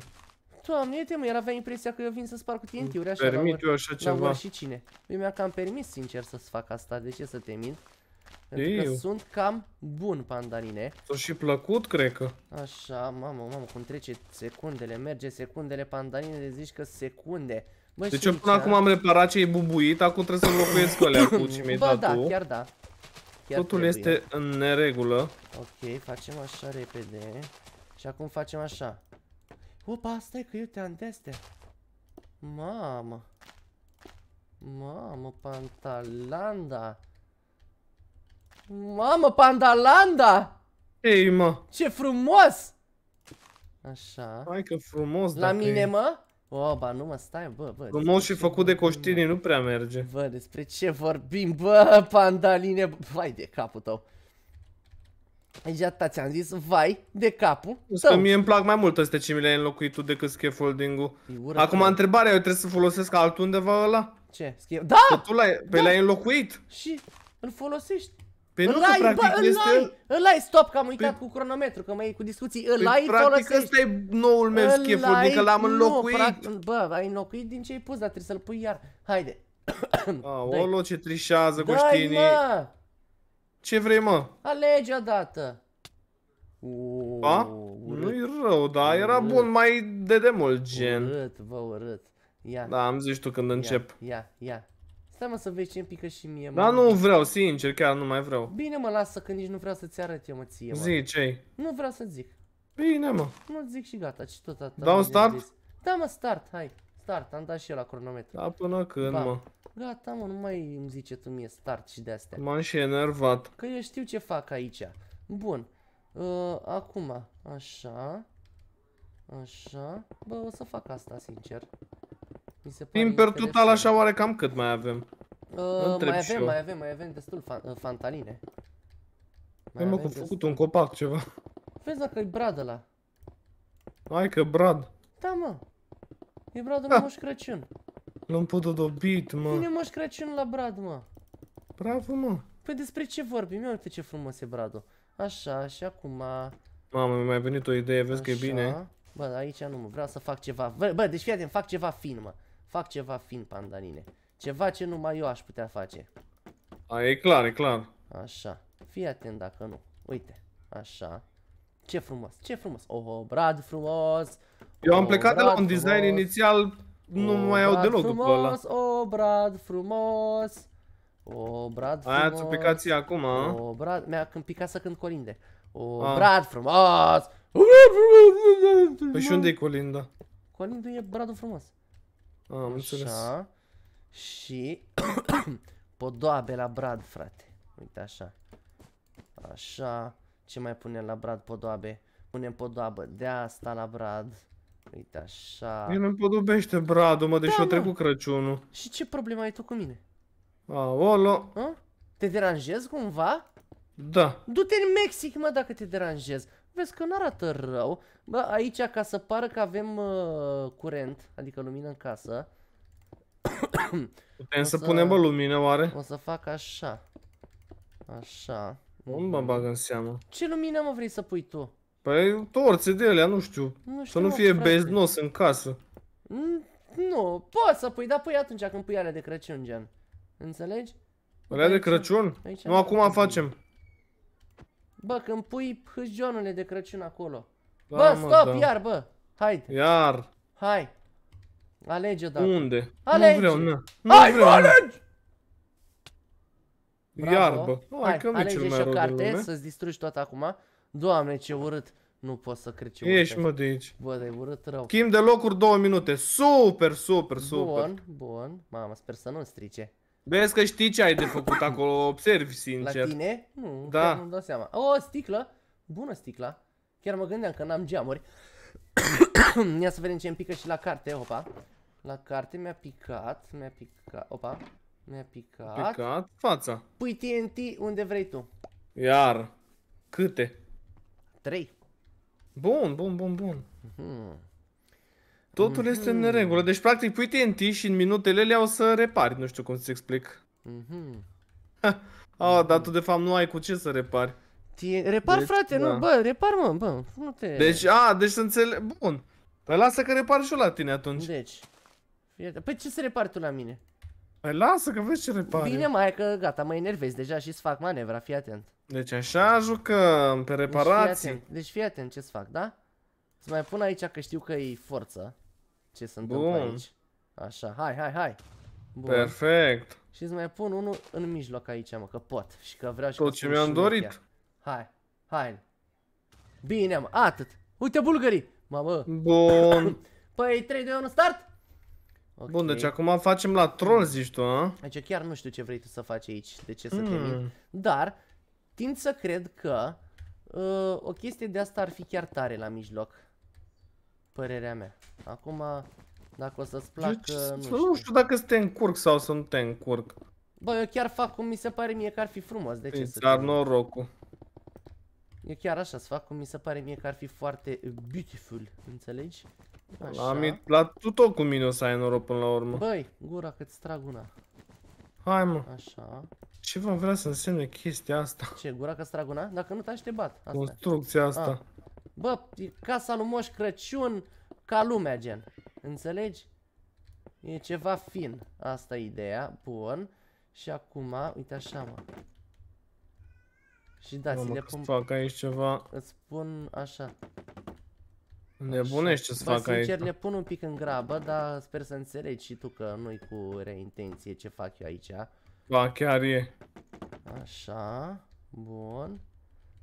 Doamne, uite mă, era avea impresia că eu vin să spar cu TNT-uri așa Permit eu așa ceva și cine? Eu mi-a cam permis sincer să-ți fac asta, de ce să te mint? Pentru eu. că sunt cam bun, pandarine S-a și plăcut, cred că Așa, mamă, mamă, cum trece secundele, merge secundele, pandarine, de zici că secunde Bă, deci eu până acum am reparat ce e bubuit, acum trebuie să-l locuiesc alea cu ce mi-ai dat da, tu. chiar da Chiar Totul trebuie. este în neregulă. Ok, facem așa repede. Și acum facem așa. Opa, stai că eu te-am teste. Mamă. Mamă, pantalanda. Mamă, pantalanda. Ei, mă! Ce frumos! Așa. Hai că frumos, La mine, e... mă? O, ba nu mă, stai, bă, bă. Frumos și făcut de coștini, nu prea merge. Bă, despre ce vorbim, bă, pandaline, vai de capul tău. Aici atâta ți-am zis, vai de capul tău. mie îmi plac mai mult aceste cimile mi tu decât scaffolding-ul. Acum întrebarea, eu trebuie să folosesc altundeva ăla? Ce? Da! Că tu l-ai da. înlocuit. Și îl folosești. Pe nu că practic bă, este... îl ai, stop că am uitat pe... cu cronometru, că mai e cu discuții. Îl păi, ai, Practic ăsta e noul meu scaffolding, că l-am înlocuit. Nu, bă, ai înlocuit din ce ai pus, dar trebuie să-l pui iar. Haide. (coughs) Aolo, ce trișează coștinii. Ce vrei, mă? Alege odată. Ba? Nu-i rău, da, era bun mai de demult gen. Urât, vă urât. Ia. Da, am zis tu când încep. Ia, ia, ia. Stai mă să vezi ce-mi pică și mie, mă. Dar nu vreau, sincer, chiar nu mai vreau. Bine mă, lasă că nici nu vreau să-ți arăt eu, mă, ție, mă. Zi, ce Nu vreau să zic. Bine, mă. Nu zic și gata, ci tot atât. Dau start? Da, mă, start, hai. Start, am dat și eu la cronometru. Da, până când, ba. mă. Gata, mă, nu mai îmi zice tu mie start și de-astea. M-am și enervat. Că eu știu ce fac aici. Bun. Uh, acum, așa. Așa. Bă, o să fac asta, sincer. Mi se pare Timper per total așa oare cam cât mai avem? Uh, mai avem, mai avem, mai avem destul fan uh, fantaline. Mai mă, că făcut un copac ceva. Vezi dacă e brad ăla. Hai că brad. Da, mă. E bradul lui Moș Crăciun. L-am putut dobit, mă. Vine Moș Crăciun la brad, mă. Bravo, mă. Păi despre ce vorbim? Ia uite ce frumos e bradul. Așa, și acum... Mamă, mi-a mai venit o idee, vezi că e bine. Bă, aici nu mă, vreau să fac ceva. Bă, bă deci fii atent, fac ceva fin, mă fac ceva fin pandanine. Ceva ce numai eu aș putea face. A, e clar, e clar. Așa. Fii atent dacă nu. Uite. Așa. Ce frumos, ce frumos. O oh, brad frumos. Eu am oh, plecat de la un design frumos. inițial, nu o, oh, mai au deloc frumos, după ăla. brad frumos. brad frumos. Aia ți-o picație acum, a? brad mi-a când picat să cânt colinde. O, a. Ah. frumos. Păi și unde e colinda? Colindul e bradul frumos. Am Așa. înțeles. Și (coughs) podoabe la brad, frate. Uite așa. Așa. Ce mai punem la brad podoabe? Punem podoabă de asta la brad. Uite așa. El îmi podobește bradul, mă, deși da, o trecut Crăciunul. Și ce problemă ai tu cu mine? Aolo. A? Te deranjez cumva? Da. Du-te în Mexic, mă, dacă te deranjez vezi că nu arată rău. Bă, aici, ca să pară că avem uh, curent, adică lumină în casă. (coughs) Putem să, să punem, bă, lumină, oare? O să fac așa. Așa. Nu mă bag în seamă. Ce lumină, mă, vrei să pui tu? Păi, torțe de alea, nu știu. Nu știu să nu mă, fie beznos în casă. Mm, nu, poți să pui, dar pui atunci când pui alea de Crăciun, gen. Înțelegi? Alea de Crăciun? Aici nu, acum facem. Bă, când pui hâzionule de Crăciun acolo. Da, bă, mă, stop da. iar, bă. Haide. Iar. Hai. Alege, da. Unde? Alege. Nu vreau, nu. nu Hai, vreau, alege! Iar, bă. Nu, Hai, că alege cel mai și o carte să-ți distrugi tot acum. Doamne, ce urât. Nu pot să cred ce urât. Ești, mă, de aici. Bă, de urât rău. Schimb de locuri două minute. Super, super, super. Bun, bun. Mamă, sper să nu strice. Vezi că știi ce ai de făcut acolo, observi sincer. La tine? Nu, da. nu-mi dau seama. O, sticlă? Bună sticla. Chiar mă gândeam că n-am geamuri. (coughs) Ia să vedem ce îmi pică și la carte, opa. La carte mi-a picat, mi-a picat, opa. Mi-a picat. Picat fața. Pui TNT unde vrei tu. Iar. Câte? Trei. Bun, bun, bun, bun. Mm -hmm. Totul mm-hmm. este în regulă. Deci, practic, pui TNT și în minutele le au să repari. Nu știu cum să-ți explic. Mm-hmm. Ha. -hmm. dar tu, de fapt, nu ai cu ce să repari. Tien... Repar, deci, frate, da. nu, bă, repar, mă, bă, nu te... Deci, a, deci să înțeleg... Bun. Păi lasă că repar și eu la tine atunci. Deci. Păi ce să repari tu la mine? Păi lasă că vezi ce repar Bine, eu. mai că gata, mă enervezi deja și să fac manevra, fii atent. Deci așa jucăm, pe reparații. Deci fii atent, deci, fii atent ce să fac, da? Să mai pun aici că știu că e forță ce se întâmplă Bun. aici. Așa, hai, hai, hai. Bun. Perfect. Și îți mai pun unul în mijloc aici, mă, că pot și că vreau și Tot ce mi-am dorit. Hai, hai. Bine, am atât. Uite bulgării. Mamă. Bun. (coughs) păi 3, 2, 1, start. Okay. Bun, deci acum facem la troll, zici tu, a? Deci chiar nu știu ce vrei tu să faci aici, de ce să mm. te hmm. mint. Dar, tind să cred că uh, o chestie de asta ar fi chiar tare la mijloc părerea mea. Acum, dacă o să-ți placă, deci, nu, știu. nu știu dacă să te încurc sau să nu te încurc. Bă, eu chiar fac cum mi se pare mie că ar fi frumos, de ce să Dar norocul. Eu chiar așa, să fac cum mi se pare mie că ar fi foarte beautiful, înțelegi? Așa. La, la tu tot cu mine o să ai noroc până la urmă. Băi, gura că ți trag una. Hai mă. Așa. Ce vom vrea să însemne chestia asta? Ce, gura că ți trag una? Dacă nu te aștept bat. Construcția asta. A. Ah. Bă, e casa lui Moș Crăciun ca lumea, gen. Înțelegi? E ceva fin. Asta e ideea. Bun. Și acum, uite așa, mă. Și da, ți le pun... fac aici ceva... Îți pun așa. Nebunești ce-ți fac sincer, aici. le da. pun un pic în grabă, dar sper să înțelegi și tu că nu-i cu reintenție ce fac eu aici. Ba, chiar e. Așa, bun.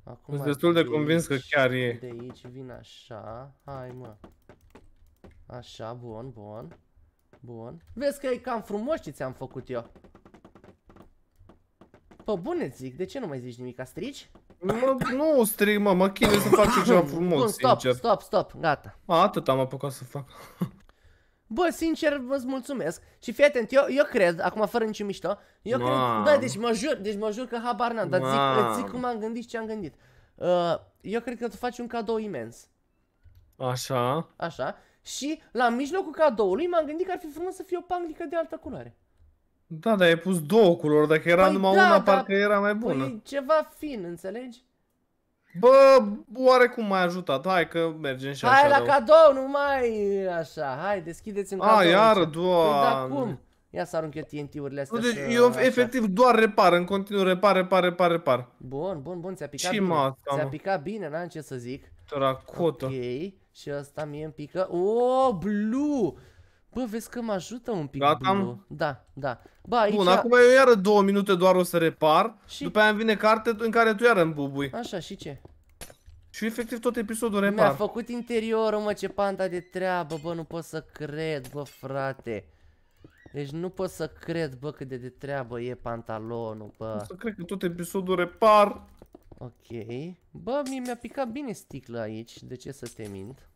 Acum Sunt destul de, convins că chiar e. De aici vin așa. Hai, mă. Așa, bun, bun. Bun. Vezi că e cam frumos ce ți-am făcut eu. Pă bune zic, de ce nu mai zici nimic? Strici? Mă, nu strig, mă, mă chine să fac ceva frumos, Bun, stop, sincer. stop, stop, gata. A, atât am apucat să fac. Bă, sincer, vă mulțumesc. Și fii atent, eu, eu cred, acum fără nici mișto, eu Mam. cred, da, deci mă jur, deci mă jur că habar n-am, dar zic, zic cum am gândit și ce am gândit. Uh, eu cred că tu faci un cadou imens. Așa. Așa. Și la mijlocul cadoului m-am gândit că ar fi frumos să fie o panglică de altă culoare. Da, dar ai pus două culori, dacă era păi numai da, una, da, parcă era mai păi bună. Păi ceva fin, înțelegi? Bă, oarecum m-ai ajutat, hai că mergem și hai așa Hai la rău. cadou, nu mai așa, hai, deschideți în cadou. A, iară, doamne. Păi, da, cum? Ia să arunc eu TNT-urile astea. Deci, să, eu așa. efectiv doar repar, în continuu repar, repar, repar, repar. Bun, bun, bun, ți-a picat picat bine. Ți-a picat bine, n-am ce să zic. Tracotă Ok, și ăsta mie îmi pică. O, oh, blue! Bă, vezi că mă ajută un pic Gata? Da, da. Bă, aici... Bun, acum eu iară două minute doar o să repar. Și... După aia îmi vine carte în care tu iară îmbubui. Așa, și ce? Și efectiv tot episodul repar. Mi-a făcut interiorul, mă, ce panta de treabă, bă, nu pot să cred, bă, frate. Deci nu pot să cred, bă, cât de de treabă e pantalonul, bă. Nu să cred că tot episodul repar. Ok. Bă, mi-a picat bine sticla aici, de ce să te mint?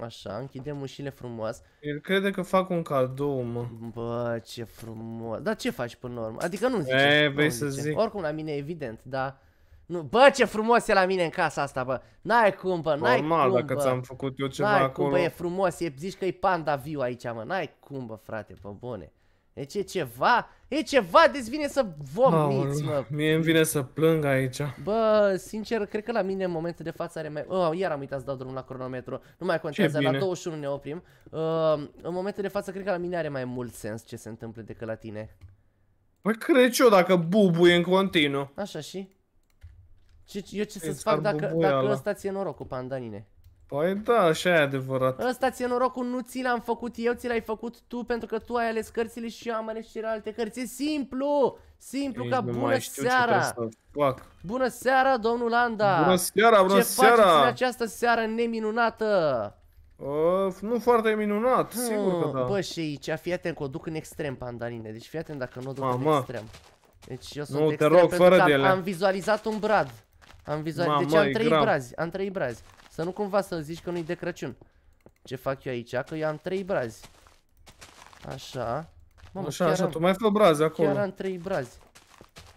Așa, închidem ușile frumos. El crede că fac un cadou, mă. Bă, ce frumos. Dar ce faci până la urmă? Adică nu eh, zice. E, vei să zice. zic. Oricum la mine evident, dar... Nu, bă, ce frumos e la mine în casa asta, bă. N-ai cum, bă, n-ai cum, Normal, dacă ți-am făcut eu ceva acolo. cum, bă, e frumos, e, zici că e panda viu aici, mă. N-ai cum, bă, frate, pe bune. Deci e ceva, e ceva, deci vine să vomiți, mă. Mie îmi vine să plâng aici. Bă, sincer, cred că la mine în momentul de față are mai... Oh, iar am uitat să dau drumul la cronometru. Nu mai contează, la 21 ne oprim. Uh, în momentul de față, cred că la mine are mai mult sens ce se întâmplă decât la tine. Păi cred eu dacă bubuie în continuu. Așa și? ce eu ce să-ți fac dacă, dacă ăsta ție norocul, pandanine? Păi da, așa e adevărat. Ăsta ți-e norocul, nu ți l-am făcut eu, ți l-ai făcut tu pentru că tu ai ales cărțile și eu am ales alte cărți. E simplu! Simplu Ei, ca bună seara! Bună seara, domnul Anda! Bună seara, bună ce seara! Ce această seară neminunată? Uh, nu foarte minunat, hmm, sigur că da. Bă, și aici, fii atent că o duc în extrem, pandaline. Deci fii atent dacă nu o duc Mama. în extrem. Deci eu sunt nu, extrem te rog, fără de am, am vizualizat un brad. Am vizualizat, deci am trei brazi, am trei brazi. Să nu cumva să zici că nu-i de Crăciun. Ce fac eu aici? Că eu am trei brazi. Așa. Mamă, așa, așa, am, tu mai fă brazi acolo. Chiar am trei brazi.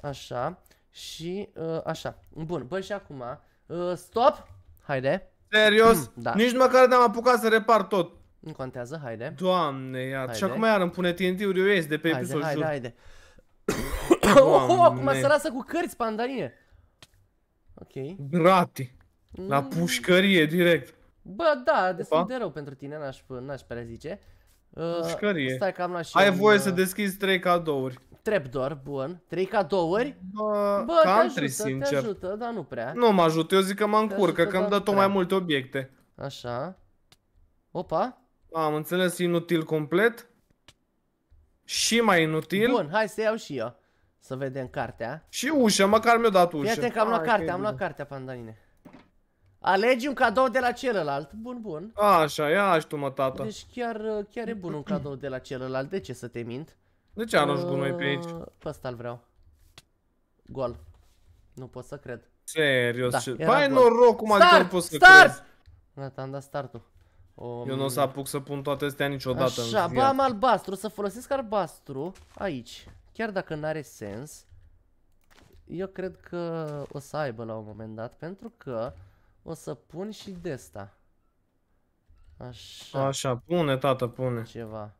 Așa. Și uh, așa. Bun, bă, și acum. Uh, stop! Haide. Serios? Mm, da. Nici măcar n-am apucat să repar tot. Nu contează, haide. Doamne, iar Și acum iar îmi pune TNT-uri eu ies de pe haide, episod, haide, jur. haide. (coughs) oh, acum se lasă cu cărți, pandarine. Ok. Grati. La mm. pușcărie, direct. Bă, da, destul de rău pentru tine, n-aș, aș prea zice. Uh, Stai că am luat și Ai un, voie uh, să deschizi trei cadouri. Trepdoor, bun. Trei cadouri? Bă, Bă te ajută, sincer. te ajută, dar nu prea. Nu mă ajută, eu zic că mă încurcă, că îmi dă tot mai multe obiecte. Așa. Opa. Am înțeles, inutil complet. Și mai inutil. Bun, hai să iau și eu. Să vedem cartea. Și ușa, măcar mi-a dat ușa. Iată că am luat cartea, am luat cartea, pandanine. Alegi un cadou de la celălalt. Bun, bun. A, așa, ia și tu, mă, tata. Deci chiar, chiar e bun un cadou de la celălalt. De ce să te mint? De ce arunci uh, gunoi pe aici? Pe ăsta vreau. Gol. Nu pot să cred. Serios? Da, ce... Bai noroc, cum adică nu pot să start! crezi? Start! am dat startul. Um... Eu nu o să apuc să pun toate astea niciodată Așa, Așa, am albastru, să folosesc albastru aici. Chiar dacă n-are sens, eu cred că o să aibă la un moment dat, pentru că o să pun și desta. Așa. Așa, pune, tată, pune. Ceva.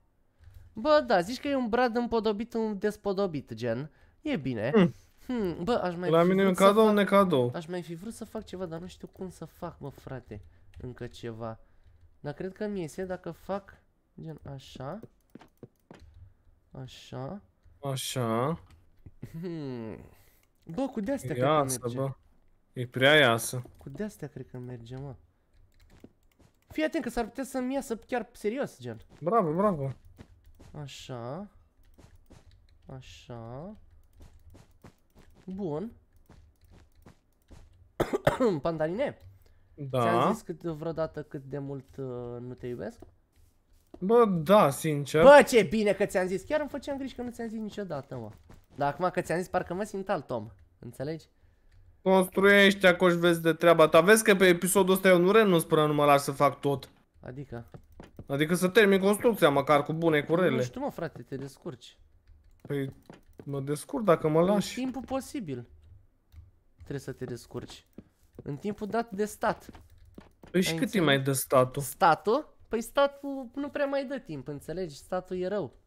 Bă, da, zici că e un brad împodobit, un despodobit, gen. E bine. Mm. Hmm, bă, aș mai La mine e un cadou, fac... un cadou. Aș mai fi vrut să fac ceva, dar nu știu cum să fac, mă, frate. Încă ceva. Dar cred că mi iese dacă fac gen așa. Așa. Așa. Hmm. Bă, cu de-astea cred că merge. Bă. E prea iasă. Cu de-astea cred că merge, mă. Fii atent că s-ar putea să-mi iasă chiar serios, gen. Bravo, bravo. Așa. Așa. Bun. (coughs) Pandaline. Da. Ți-am zis cât, vreodată cât de mult uh, nu te iubesc? Bă, da, sincer. Bă, ce bine că ți-am zis. Chiar îmi făceam griji că nu ți-am zis niciodată, mă. Dar acum că ți-am zis, parcă mă simt alt om. Înțelegi? Construiește acolo și vezi de treaba ta. Vezi că pe episodul ăsta eu nu renunț până nu mă las să fac tot. Adică? Adică să termin construcția măcar cu bune curele. Nu știu mă frate, te descurci. Păi mă descurc dacă mă lași. În timpul posibil trebuie să te descurci. În timpul dat de stat. Păi și cât timp mai dă statul? Statul? Păi statul nu prea mai dă timp, înțelegi? Statul e rău.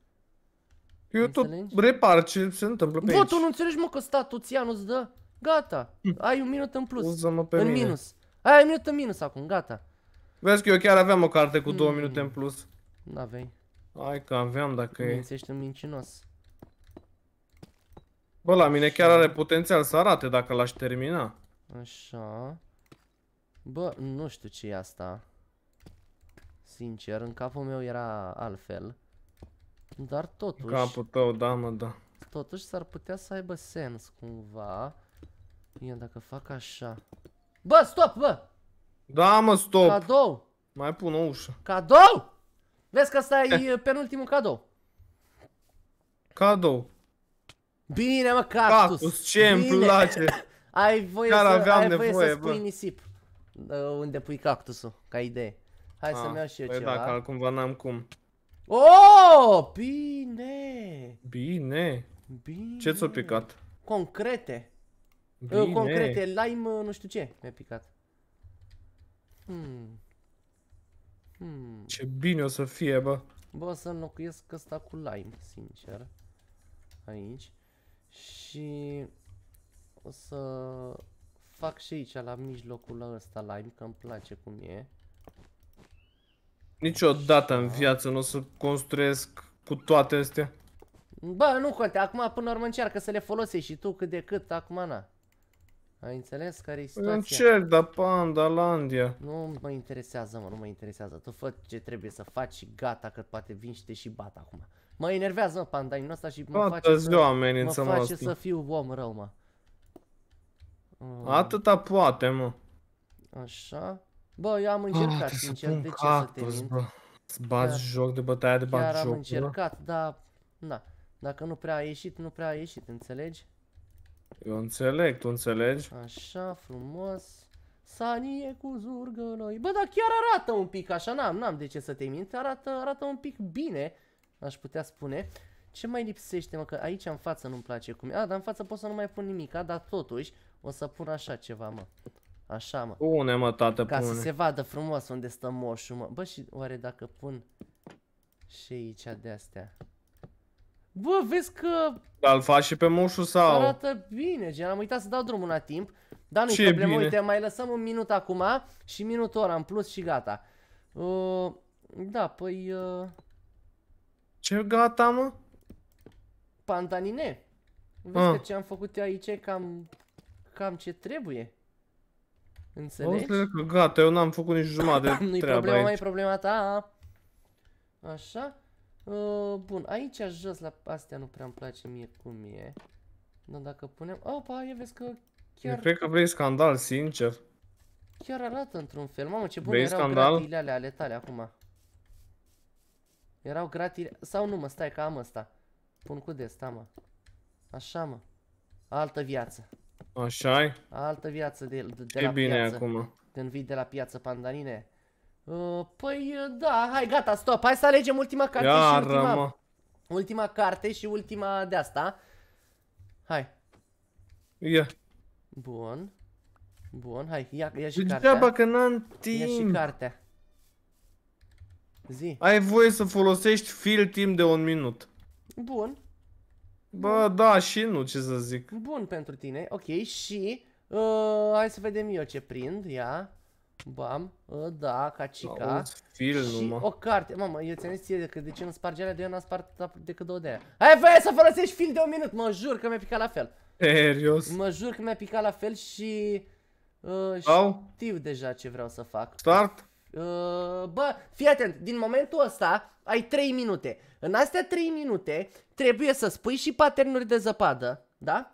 Eu înțelegi? tot repar ce se întâmplă pe Bă, aici. tu nu înțelegi mă că statul ți nu-ți dă? Gata, hm. ai un minut în plus. Uză-mă pe în mine. minus. Ai un minut în minus acum, gata. Vezi că eu chiar aveam o carte cu mm. două hmm. minute în plus. N-avei. Da, Hai că aveam dacă e. Mințești un mincinos. Bă, la mine Așa. chiar are potențial să arate dacă l-aș termina. Așa. Bă, nu știu ce e asta. Sincer, în capul meu era altfel. Dar totuși... Capul tău, da mă, da. Totuși s-ar putea să aibă sens cumva. Bine, dacă fac așa... Bă, stop, bă! Da, mă, stop! Cadou! Mai pun o ușă. Cadou? Vezi că ăsta e eh. penultimul cadou. Cadou. Bine, mă, cactus. Cactus, ce îmi place. (laughs) ai voie Chiar să, aveam ai nevoie, voie să spui bă. nisip uh, unde pui cactusul, ca idee. Hai să-mi ah, iau și eu păi ceva. dacă cumva n-am cum. Oh, bine! Bine! Bine! Ce ți-a picat? Concrete. Bine. Concrete, lime, nu știu ce, mi-a picat. Hmm. Hmm. Ce bine o să fie, bă. Bă, o să înlocuiesc ăsta cu lime, sincer. Aici. Și o să fac și aici, la mijlocul ăsta lime, că îmi place cum e. Niciodată în viață nu o să construiesc cu toate astea. Bă, nu conte, acum până la urmă încearcă să le folosești și tu cât de cât, acum na. Ai înțeles care e situația? Încerc, dar Pandalandia. Nu mă interesează, mă, nu mă interesează. Tu fă ce trebuie să faci și gata, că poate vin și te și bat acum. Mă enervează, mă, pandainul ăsta și mă Toată face, ziua, să, mă face să fiu om rău, mă. Atâta poate, mă. Um, așa. Bă, eu am ah, încercat, ah, sincer, de ce cactus, să te mint? Să bați joc de bătaia de bat joc, am încercat, bă. dar, na, dacă nu prea a ieșit, nu prea a ieșit, înțelegi? Eu înțeleg, tu înțelegi? Așa, frumos. Sanie cu noi. Bă, dar chiar arată un pic așa, n-am, n-am de ce să te mint, arată, arată un pic bine, aș putea spune. Ce mai lipsește, mă, că aici în față nu-mi place cum e. A, dar în față pot să nu mai pun nimic, a, dar totuși o să pun așa ceva, mă. Așa, mă. Pune, mă, tată, Ca pune. să se vadă frumos unde stă moșul, mă. Bă, și oare dacă pun și aici de-astea? Bă, vezi că... Dar faci și pe moșul sau? Arată bine, gen, am uitat să dau drumul la timp. Dar nu-i problemă, bine. uite, mai lăsăm un minut acum și minut ora în plus și gata. Uh, da, păi... Uh... Ce gata, mă? Pantanine. Vezi ah. că ce am făcut eu aici e cam, cam ce trebuie. Înțelegi? Că gata, eu n-am făcut nici jumătate de (laughs) Nu-i problema, mai problema ta. Așa. Uh, bun, aici jos la astea nu prea îmi place mie cum e. Dar dacă punem... Opa, e vezi că chiar... Eu cred că vrei scandal, sincer. Chiar arată într-un fel. Mamă, ce bun vrei erau scandal? gratiile alea ale tale acum. Erau gratile... Sau nu mă, stai că am asta. Pun cu desta, da, mă. Așa, mă. Altă viață. așa -i? Altă viață de, de, de la bine piață. acum. Când vii de la piață, pandanine. Uh, păi, uh, da, hai, gata, stop. Hai să alegem ultima carte Iar, și ultima... Mă. Ultima carte și ultima de asta. Hai. Ia. Yeah. Bun. Bun, hai, ia, ia și Degeaba cartea. că n-am timp. Ia și cartea. Zi. Ai voie să folosești fil timp de un minut. Bun. Bă, da, și nu, ce să zic. Bun pentru tine, ok, și... Uh, hai să vedem eu ce prind, ia. Bam, ă, da, cacica film, Și o carte, mamă, eu ți-am zis ție că de ce nu sparge alea de eu n-am spart decât două de aia Hai voie să folosești fil de un minut, mă jur că mi-a picat la fel Serios? Mă jur că mi-a picat la fel și... Uh, știu deja ce vreau să fac Start? Uh, bă, fii atent, din momentul ăsta ai 3 minute În astea 3 minute trebuie să spui și paternuri de zăpadă, da?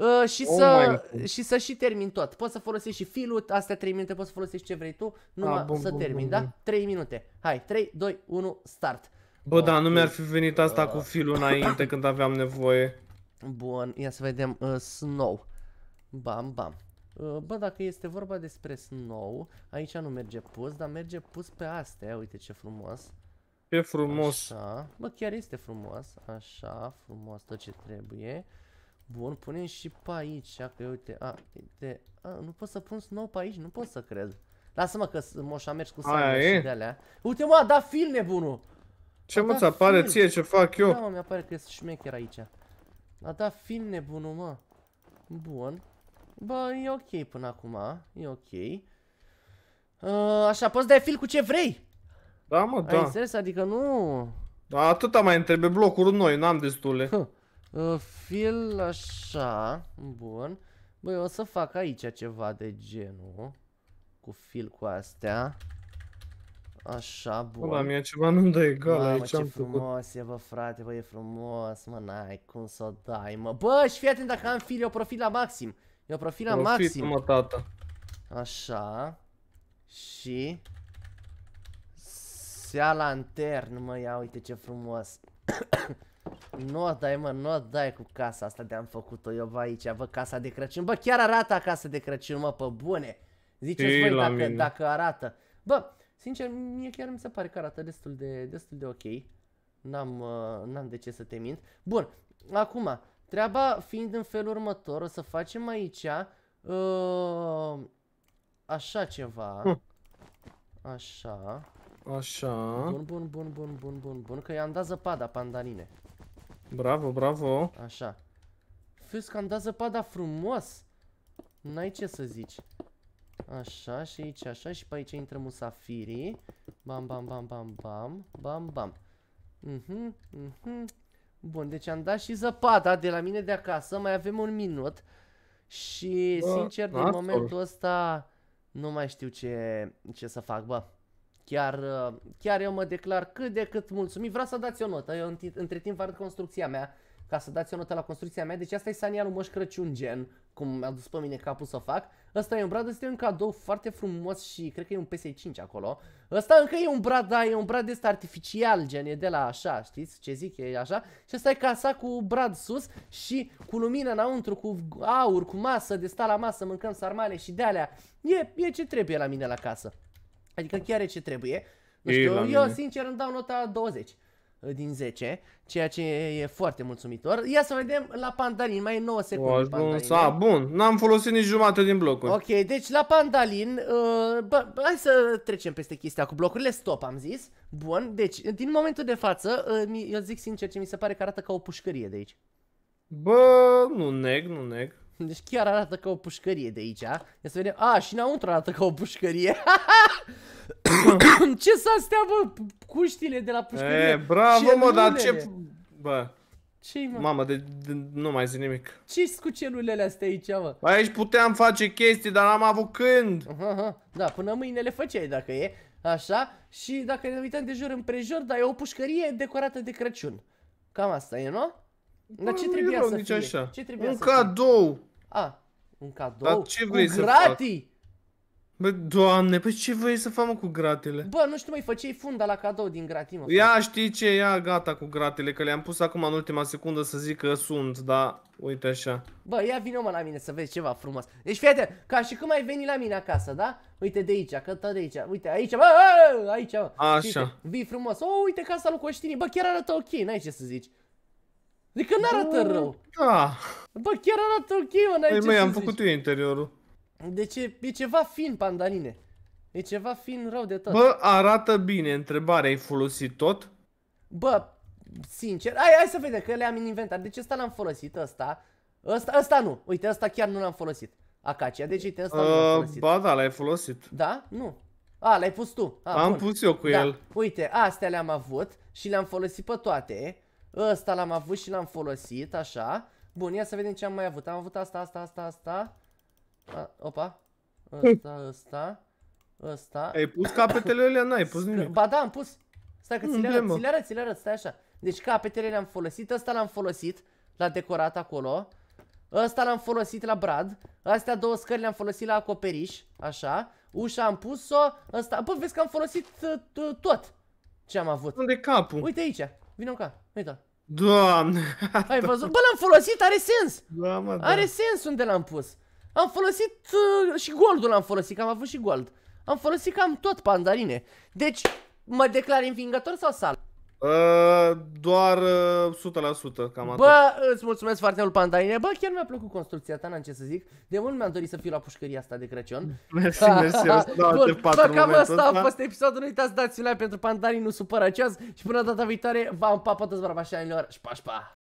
Uh, și, oh să, și să și termin tot. Poți să folosești și filul, astea 3 minute, poți să folosești ce vrei tu, ah, numai ah, bun, să bun, termin, bun, da? Bun. 3 minute. Hai, 3, 2, 1, start. Bă, Bun. da, nu mi-ar fi venit asta uh. cu filul înainte când aveam nevoie. Bun, ia să vedem uh, Snow. Bam, bam. Uh, bă, dacă este vorba despre Snow, aici nu merge pus, dar merge pus pe astea, uite ce frumos. Ce frumos. Așa. Bă, chiar este frumos. Așa, frumos tot ce trebuie. Uh, Bun, punem și pe aici, că uite, a, uite, a, nu pot să pun snow pe aici, nu pot să cred. Lasă-mă că moșa mergi cu sandwich și de-alea. Uite mă, da film nebunul! Ce mă, ți apare ție ce fac eu? Da mă, mi-apare că ești șmecher aici. A dat film nebunul, mă. Bun. Bă, e ok până acum, e ok. A, ă, așa, poți dai fil cu ce vrei. Da mă, da. Ai înțeles? Adică nu... Da, atâta mai întrebe blocuri noi, n-am destule. Huh. Uh, fil așa, bun. Băi, o să fac aici ceva de genul. Cu fil cu astea. Așa, bun. Bă, mie ceva nu-mi dă egal, Mamă, aici ce am frumos făcut. e, bă, frate, bă, e frumos, mă, n-ai cum să o dai, mă. Bă, și fii atent dacă am fil, o profil la maxim. o profil la Profit, maxim. mă, tata. Așa. Și... Sea lantern, mă, ia uite ce frumos. (coughs) Nu dai, mă, nu dai cu casa asta de-am făcut-o eu, bă, aici, bă, casa de Crăciun. Bă, chiar arată casa de Crăciun, mă, pe bune. Ziceți voi dacă, dacă arată. Bă, sincer, mie chiar mi se pare că arată destul de, destul de ok. N-am uh, de ce să te mint. Bun, acum, treaba fiind în felul următor, o să facem aici uh, așa ceva. Așa. Așa. Bun, bun, bun, bun, bun, bun, bun, că i-am dat zăpada pandanine. Bravo, bravo. Așa. Fiu am dat zăpada frumos. N-ai ce să zici. Așa și aici așa și pe aici intră musafirii. Bam, bam, bam, bam, bam, bam, bam. Mhm, mhm. Bun, deci am dat și zăpada de la mine de acasă. Mai avem un minut. Și, bă, da, sincer, din momentul ăsta nu mai știu ce, ce să fac, bă. Chiar, uh, chiar eu mă declar cât de cât mulțumit. Vreau să dați o notă. Eu între timp arăt construcția mea ca să dați o notă la construcția mea. Deci asta e Sania Moș Crăciun gen, cum mi-a dus pe mine capul să fac. Ăsta e un brad, este un cadou foarte frumos și cred că e un PS5 acolo. Ăsta încă e un brad, da, e un brad este artificial gen, e de la așa, știți ce zic, e așa. Și ăsta e casa cu brad sus și cu lumină înăuntru, cu aur, cu masă, de sta la masă, mâncăm sarmale și de alea. E, e ce trebuie la mine la casă. Adică chiar e ce trebuie. Nu știu, eu mine. sincer îmi dau nota 20 uh, din 10, ceea ce e foarte mulțumitor. Ia să vedem la Pandalin, mai e 9 secunde. Bun, a, eh? bun, n-am folosit nici jumate din blocuri. Ok, deci la Pandalin, uh, bă, hai să trecem peste chestia cu blocurile, stop am zis. Bun, deci din momentul de față, uh, eu zic sincer ce mi se pare că arată ca o pușcărie de aici. Bă, nu neg, nu neg. (laughs) Deci chiar arată ca o pușcărie de aici. Ia să vedem. A, și înăuntru arată ca o pușcărie. (coughs) ce s-a stea, bă, cuștile de la pușcărie? E, bravo, mă, dar ce... Bă. ce mă? Mamă, de, de, nu mai zic nimic. ce cu celulele astea aici, mă? Aici puteam face chestii, dar n-am avut când. uh -huh. Da, până mâine le făceai dacă e. Așa. Și dacă ne uităm de jur împrejur, da, e o pușcărie decorată de Crăciun. Cam asta e, nu? Dar ce trebuia să fie? Așa. Ce trebuia Un să cadou! Fie? A, un cadou? Dar ce vrei cu să gratii? Fac? Bă, doamne, păi ce vrei să fac, mă, cu gratele? Bă, nu știu, mai făceai funda la cadou din gratii, mă. Ia, fac. știi ce? Ia, gata cu gratele, că le-am pus acum în ultima secundă să zic că sunt, da, uite așa. Bă, ia vino, mă, la mine să vezi ceva frumos. Deci, fiate, ca și cum ai venit la mine acasă, da? Uite de aici, că tot de aici, uite, aici, bă, aici, bă. Așa. vii frumos. O, uite casa lui Coștini, bă, chiar arată ok, n-ai ce să zici. Adică n-arată rău. Da. Bă, chiar arată ok, mă, n-ai păi, ce măi, am făcut eu interiorul. Deci e, e ceva fin, pandaline. E ceva fin rău de tot. Bă, arată bine. întrebare ai folosit tot? Bă, sincer, hai, hai să vedem, că le-am în inventar. Deci ăsta l-am folosit, ăsta. Ăsta, ăsta nu. Uite, ăsta chiar nu l-am folosit. Acacia, deci uite, ăsta uh, nu l-am uh, folosit. Bă, da, l-ai folosit. Da? Nu. A, l-ai pus tu. A, am bun. pus eu cu da. el. Uite, astea le-am avut și le-am folosit pe toate. Ăsta l-am avut și l-am folosit, așa. Bun, ia să vedem ce am mai avut. Am avut asta, asta, asta, asta. A, opa. Asta, hm. asta. Asta. Ai pus capetele alea? N-ai pus nimic. Ba da, am pus. Stai că ți le arăt, ți le arăt, ți le arăt, stai așa. Deci capetele le-am folosit, ăsta l-am folosit, la decorat acolo. Ăsta l-am folosit la brad. Astea două scări le-am folosit la acoperiș, așa. Ușa am pus-o, ăsta... Bă, vezi că am folosit uh, tot ce am avut. Unde capul? Uite aici, vină ca, uite. Doamne! (laughs) Ai văzut? Bă, l-am folosit, are sens! Da, mă, da. Are sens unde l-am pus. Am folosit uh, și goldul l-am folosit, că am avut și gold. Am folosit cam tot pandarine. Deci, mă declar învingător sau sal? Uh, doar uh, 100% cam atât. Bă, îți mulțumesc foarte mult, Pandaine. Bă, chiar mi-a plăcut construcția ta, n-am ce să zic. De mult mi-am dorit să fiu la pușcăria asta de Crăciun. (laughs) Mersi, mersi, (laughs) da, Bun, bă, cam asta a fost episodul. Nu uitați, dați like pentru Pandaine, nu acest și până data viitoare, v-am papă toți barbașanilor și pașpa!